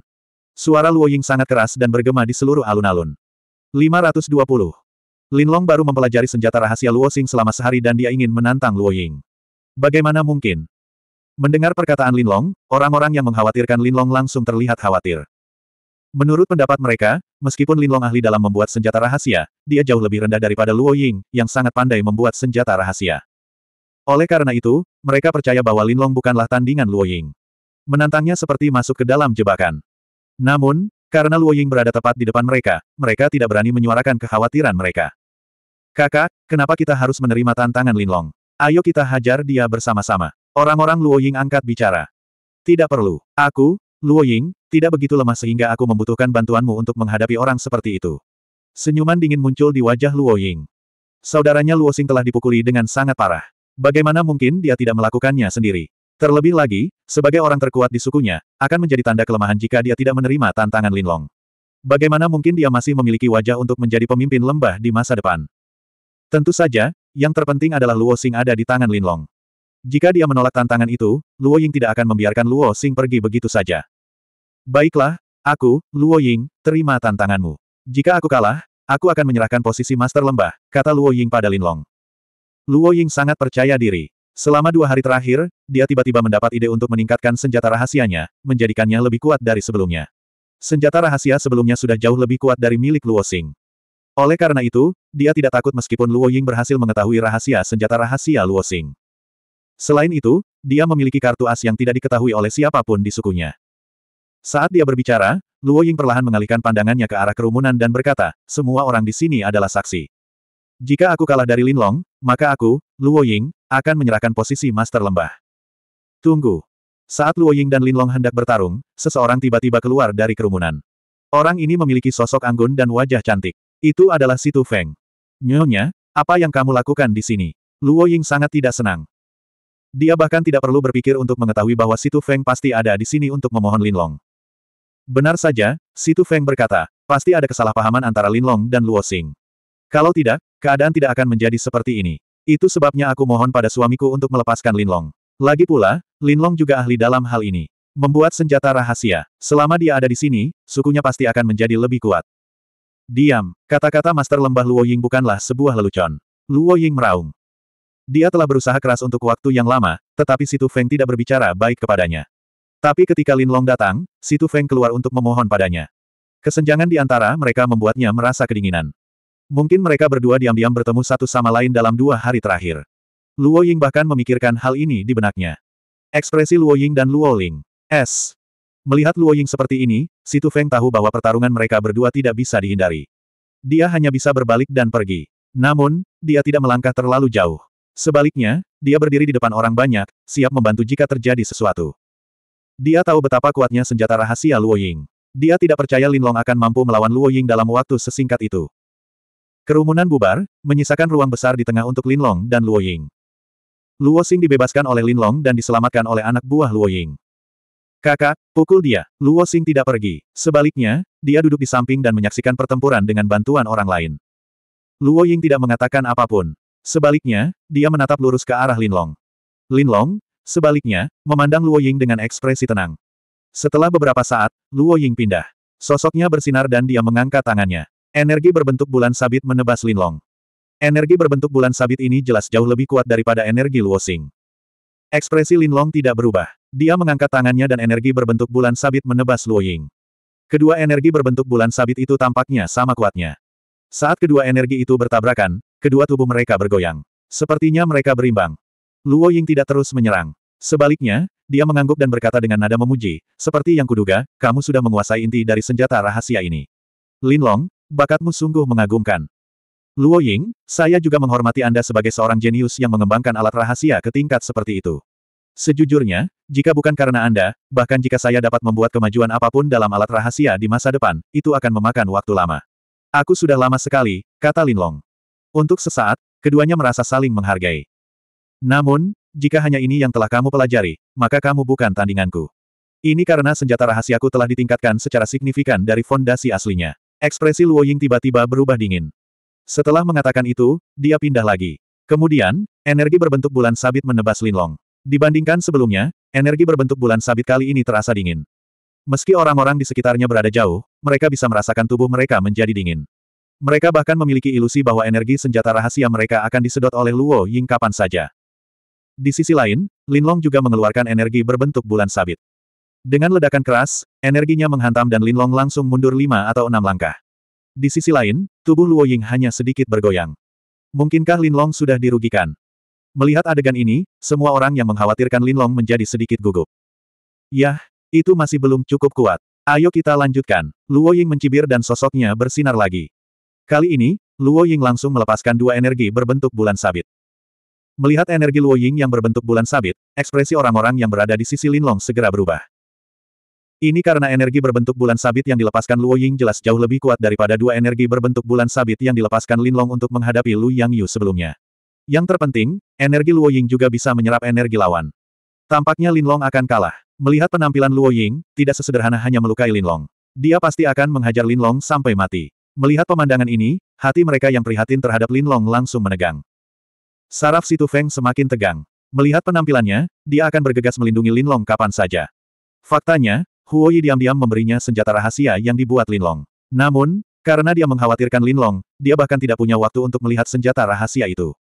Suara Luo Ying sangat keras dan bergema di seluruh alun-alun. 520. Linlong baru mempelajari senjata rahasia Luo Xing selama sehari dan dia ingin menantang Luo Ying. Bagaimana mungkin? Mendengar perkataan Linlong, orang-orang yang mengkhawatirkan Linlong langsung terlihat khawatir. Menurut pendapat mereka, meskipun Linlong ahli dalam membuat senjata rahasia, dia jauh lebih rendah daripada Luo Ying, yang sangat pandai membuat senjata rahasia. Oleh karena itu, mereka percaya bahwa Linlong bukanlah tandingan Luo Ying menantangnya seperti masuk ke dalam jebakan. Namun, karena Luo Ying berada tepat di depan mereka, mereka tidak berani menyuarakan kekhawatiran mereka. Kakak, kenapa kita harus menerima tantangan Linlong? Ayo kita hajar dia bersama-sama. Orang-orang Luo Ying angkat bicara. Tidak perlu. Aku, Luo Ying, tidak begitu lemah sehingga aku membutuhkan bantuanmu untuk menghadapi orang seperti itu. Senyuman dingin muncul di wajah Luo Ying. Saudaranya Luo Xing telah dipukuli dengan sangat parah. Bagaimana mungkin dia tidak melakukannya sendiri? Terlebih lagi, sebagai orang terkuat di sukunya, akan menjadi tanda kelemahan jika dia tidak menerima tantangan Linlong. Bagaimana mungkin dia masih memiliki wajah untuk menjadi pemimpin lembah di masa depan? Tentu saja, yang terpenting adalah Luo Xing ada di tangan Linlong. Jika dia menolak tantangan itu, Luo Ying tidak akan membiarkan Luo Xing pergi begitu saja. Baiklah, aku, Luo Ying, terima tantanganmu. Jika aku kalah, aku akan menyerahkan posisi master lembah, kata Luo Ying pada Linlong. Luo Ying sangat percaya diri. Selama dua hari terakhir, dia tiba-tiba mendapat ide untuk meningkatkan senjata rahasianya, menjadikannya lebih kuat dari sebelumnya. Senjata rahasia sebelumnya sudah jauh lebih kuat dari milik Luo Xing. Oleh karena itu, dia tidak takut meskipun Luo Ying berhasil mengetahui rahasia senjata rahasia Luo Xing. Selain itu, dia memiliki kartu as yang tidak diketahui oleh siapapun di sukunya. Saat dia berbicara, Luo Ying perlahan mengalihkan pandangannya ke arah kerumunan dan berkata, semua orang di sini adalah saksi. Jika aku kalah dari Lin Long, maka aku, Luo Ying, akan menyerahkan posisi Master Lembah. Tunggu. Saat Luo Ying dan Linlong hendak bertarung, seseorang tiba-tiba keluar dari kerumunan. Orang ini memiliki sosok anggun dan wajah cantik. Itu adalah Situ Feng. Nyonya, apa yang kamu lakukan di sini? Luo Ying sangat tidak senang. Dia bahkan tidak perlu berpikir untuk mengetahui bahwa Situ Feng pasti ada di sini untuk memohon Linlong. Benar saja, Situ Feng berkata, pasti ada kesalahpahaman antara Linlong dan Luo Xing. Kalau tidak, keadaan tidak akan menjadi seperti ini. Itu sebabnya aku mohon pada suamiku untuk melepaskan Linlong. Lagi pula, Linlong juga ahli dalam hal ini. Membuat senjata rahasia. Selama dia ada di sini, sukunya pasti akan menjadi lebih kuat. Diam, kata-kata Master Lembah Luo Ying bukanlah sebuah lelucon. Luo Ying meraung. Dia telah berusaha keras untuk waktu yang lama, tetapi Situ Feng tidak berbicara baik kepadanya. Tapi ketika Linlong datang, Situ Feng keluar untuk memohon padanya. Kesenjangan di antara mereka membuatnya merasa kedinginan. Mungkin mereka berdua diam-diam bertemu satu sama lain dalam dua hari terakhir. Luo Ying bahkan memikirkan hal ini di benaknya. Ekspresi Luo Ying dan Luo Ling. S. Melihat Luo Ying seperti ini, Situ Feng tahu bahwa pertarungan mereka berdua tidak bisa dihindari. Dia hanya bisa berbalik dan pergi. Namun, dia tidak melangkah terlalu jauh. Sebaliknya, dia berdiri di depan orang banyak, siap membantu jika terjadi sesuatu. Dia tahu betapa kuatnya senjata rahasia Luo Ying. Dia tidak percaya Lin Long akan mampu melawan Luo Ying dalam waktu sesingkat itu. Kerumunan bubar, menyisakan ruang besar di tengah untuk Lin Long dan Luo Ying. Luo Xing dibebaskan oleh Lin Long dan diselamatkan oleh anak buah Luo Ying. Kakak, pukul dia. Luo Xing tidak pergi. Sebaliknya, dia duduk di samping dan menyaksikan pertempuran dengan bantuan orang lain. Luo Ying tidak mengatakan apapun. Sebaliknya, dia menatap lurus ke arah Lin Long. Lin Long, sebaliknya, memandang Luo Ying dengan ekspresi tenang. Setelah beberapa saat, Luo Ying pindah. Sosoknya bersinar dan dia mengangkat tangannya. Energi berbentuk bulan sabit menebas Linlong. Energi berbentuk bulan sabit ini jelas jauh lebih kuat daripada energi Luosing. Ekspresi Linlong tidak berubah. Dia mengangkat tangannya dan energi berbentuk bulan sabit menebas Luoying. Kedua energi berbentuk bulan sabit itu tampaknya sama kuatnya. Saat kedua energi itu bertabrakan, kedua tubuh mereka bergoyang. Sepertinya mereka berimbang. Luoying tidak terus menyerang. Sebaliknya, dia mengangguk dan berkata dengan nada memuji, seperti yang kuduga, kamu sudah menguasai inti dari senjata rahasia ini. Linlong, Bakatmu sungguh mengagumkan. Luo Ying, saya juga menghormati Anda sebagai seorang jenius yang mengembangkan alat rahasia ke tingkat seperti itu. Sejujurnya, jika bukan karena Anda, bahkan jika saya dapat membuat kemajuan apapun dalam alat rahasia di masa depan, itu akan memakan waktu lama. Aku sudah lama sekali, kata Linlong. Untuk sesaat, keduanya merasa saling menghargai. Namun, jika hanya ini yang telah kamu pelajari, maka kamu bukan tandinganku. Ini karena senjata rahasiaku telah ditingkatkan secara signifikan dari fondasi aslinya. Ekspresi Luo Ying tiba-tiba berubah dingin. Setelah mengatakan itu, dia pindah lagi. Kemudian, energi berbentuk bulan sabit menebas Linlong. Dibandingkan sebelumnya, energi berbentuk bulan sabit kali ini terasa dingin. Meski orang-orang di sekitarnya berada jauh, mereka bisa merasakan tubuh mereka menjadi dingin. Mereka bahkan memiliki ilusi bahwa energi senjata rahasia mereka akan disedot oleh Luo Ying kapan saja. Di sisi lain, Linlong juga mengeluarkan energi berbentuk bulan sabit. Dengan ledakan keras, energinya menghantam dan Linlong langsung mundur lima atau enam langkah. Di sisi lain, tubuh Luo Ying hanya sedikit bergoyang. Mungkinkah Linlong sudah dirugikan? Melihat adegan ini, semua orang yang mengkhawatirkan Linlong menjadi sedikit gugup. Yah, itu masih belum cukup kuat. Ayo kita lanjutkan. Luo Ying mencibir dan sosoknya bersinar lagi. Kali ini, Luo Ying langsung melepaskan dua energi berbentuk bulan sabit. Melihat energi Luo Ying yang berbentuk bulan sabit, ekspresi orang-orang yang berada di sisi Linlong segera berubah. Ini karena energi berbentuk bulan sabit yang dilepaskan Luo Ying jelas jauh lebih kuat daripada dua energi berbentuk bulan sabit yang dilepaskan Lin Long untuk menghadapi Lu Yang Yu sebelumnya. Yang terpenting, energi Luo Ying juga bisa menyerap energi lawan. Tampaknya Lin Long akan kalah. Melihat penampilan Luo Ying, tidak sesederhana hanya melukai Lin Long, Dia pasti akan menghajar Lin Long sampai mati. Melihat pemandangan ini, hati mereka yang prihatin terhadap Lin Long langsung menegang. Saraf Situ Feng semakin tegang. Melihat penampilannya, dia akan bergegas melindungi Lin Long kapan saja. Faktanya, Huoyi diam-diam memberinya senjata rahasia yang dibuat Linlong. Namun, karena dia mengkhawatirkan Linlong, dia bahkan tidak punya waktu untuk melihat senjata rahasia itu.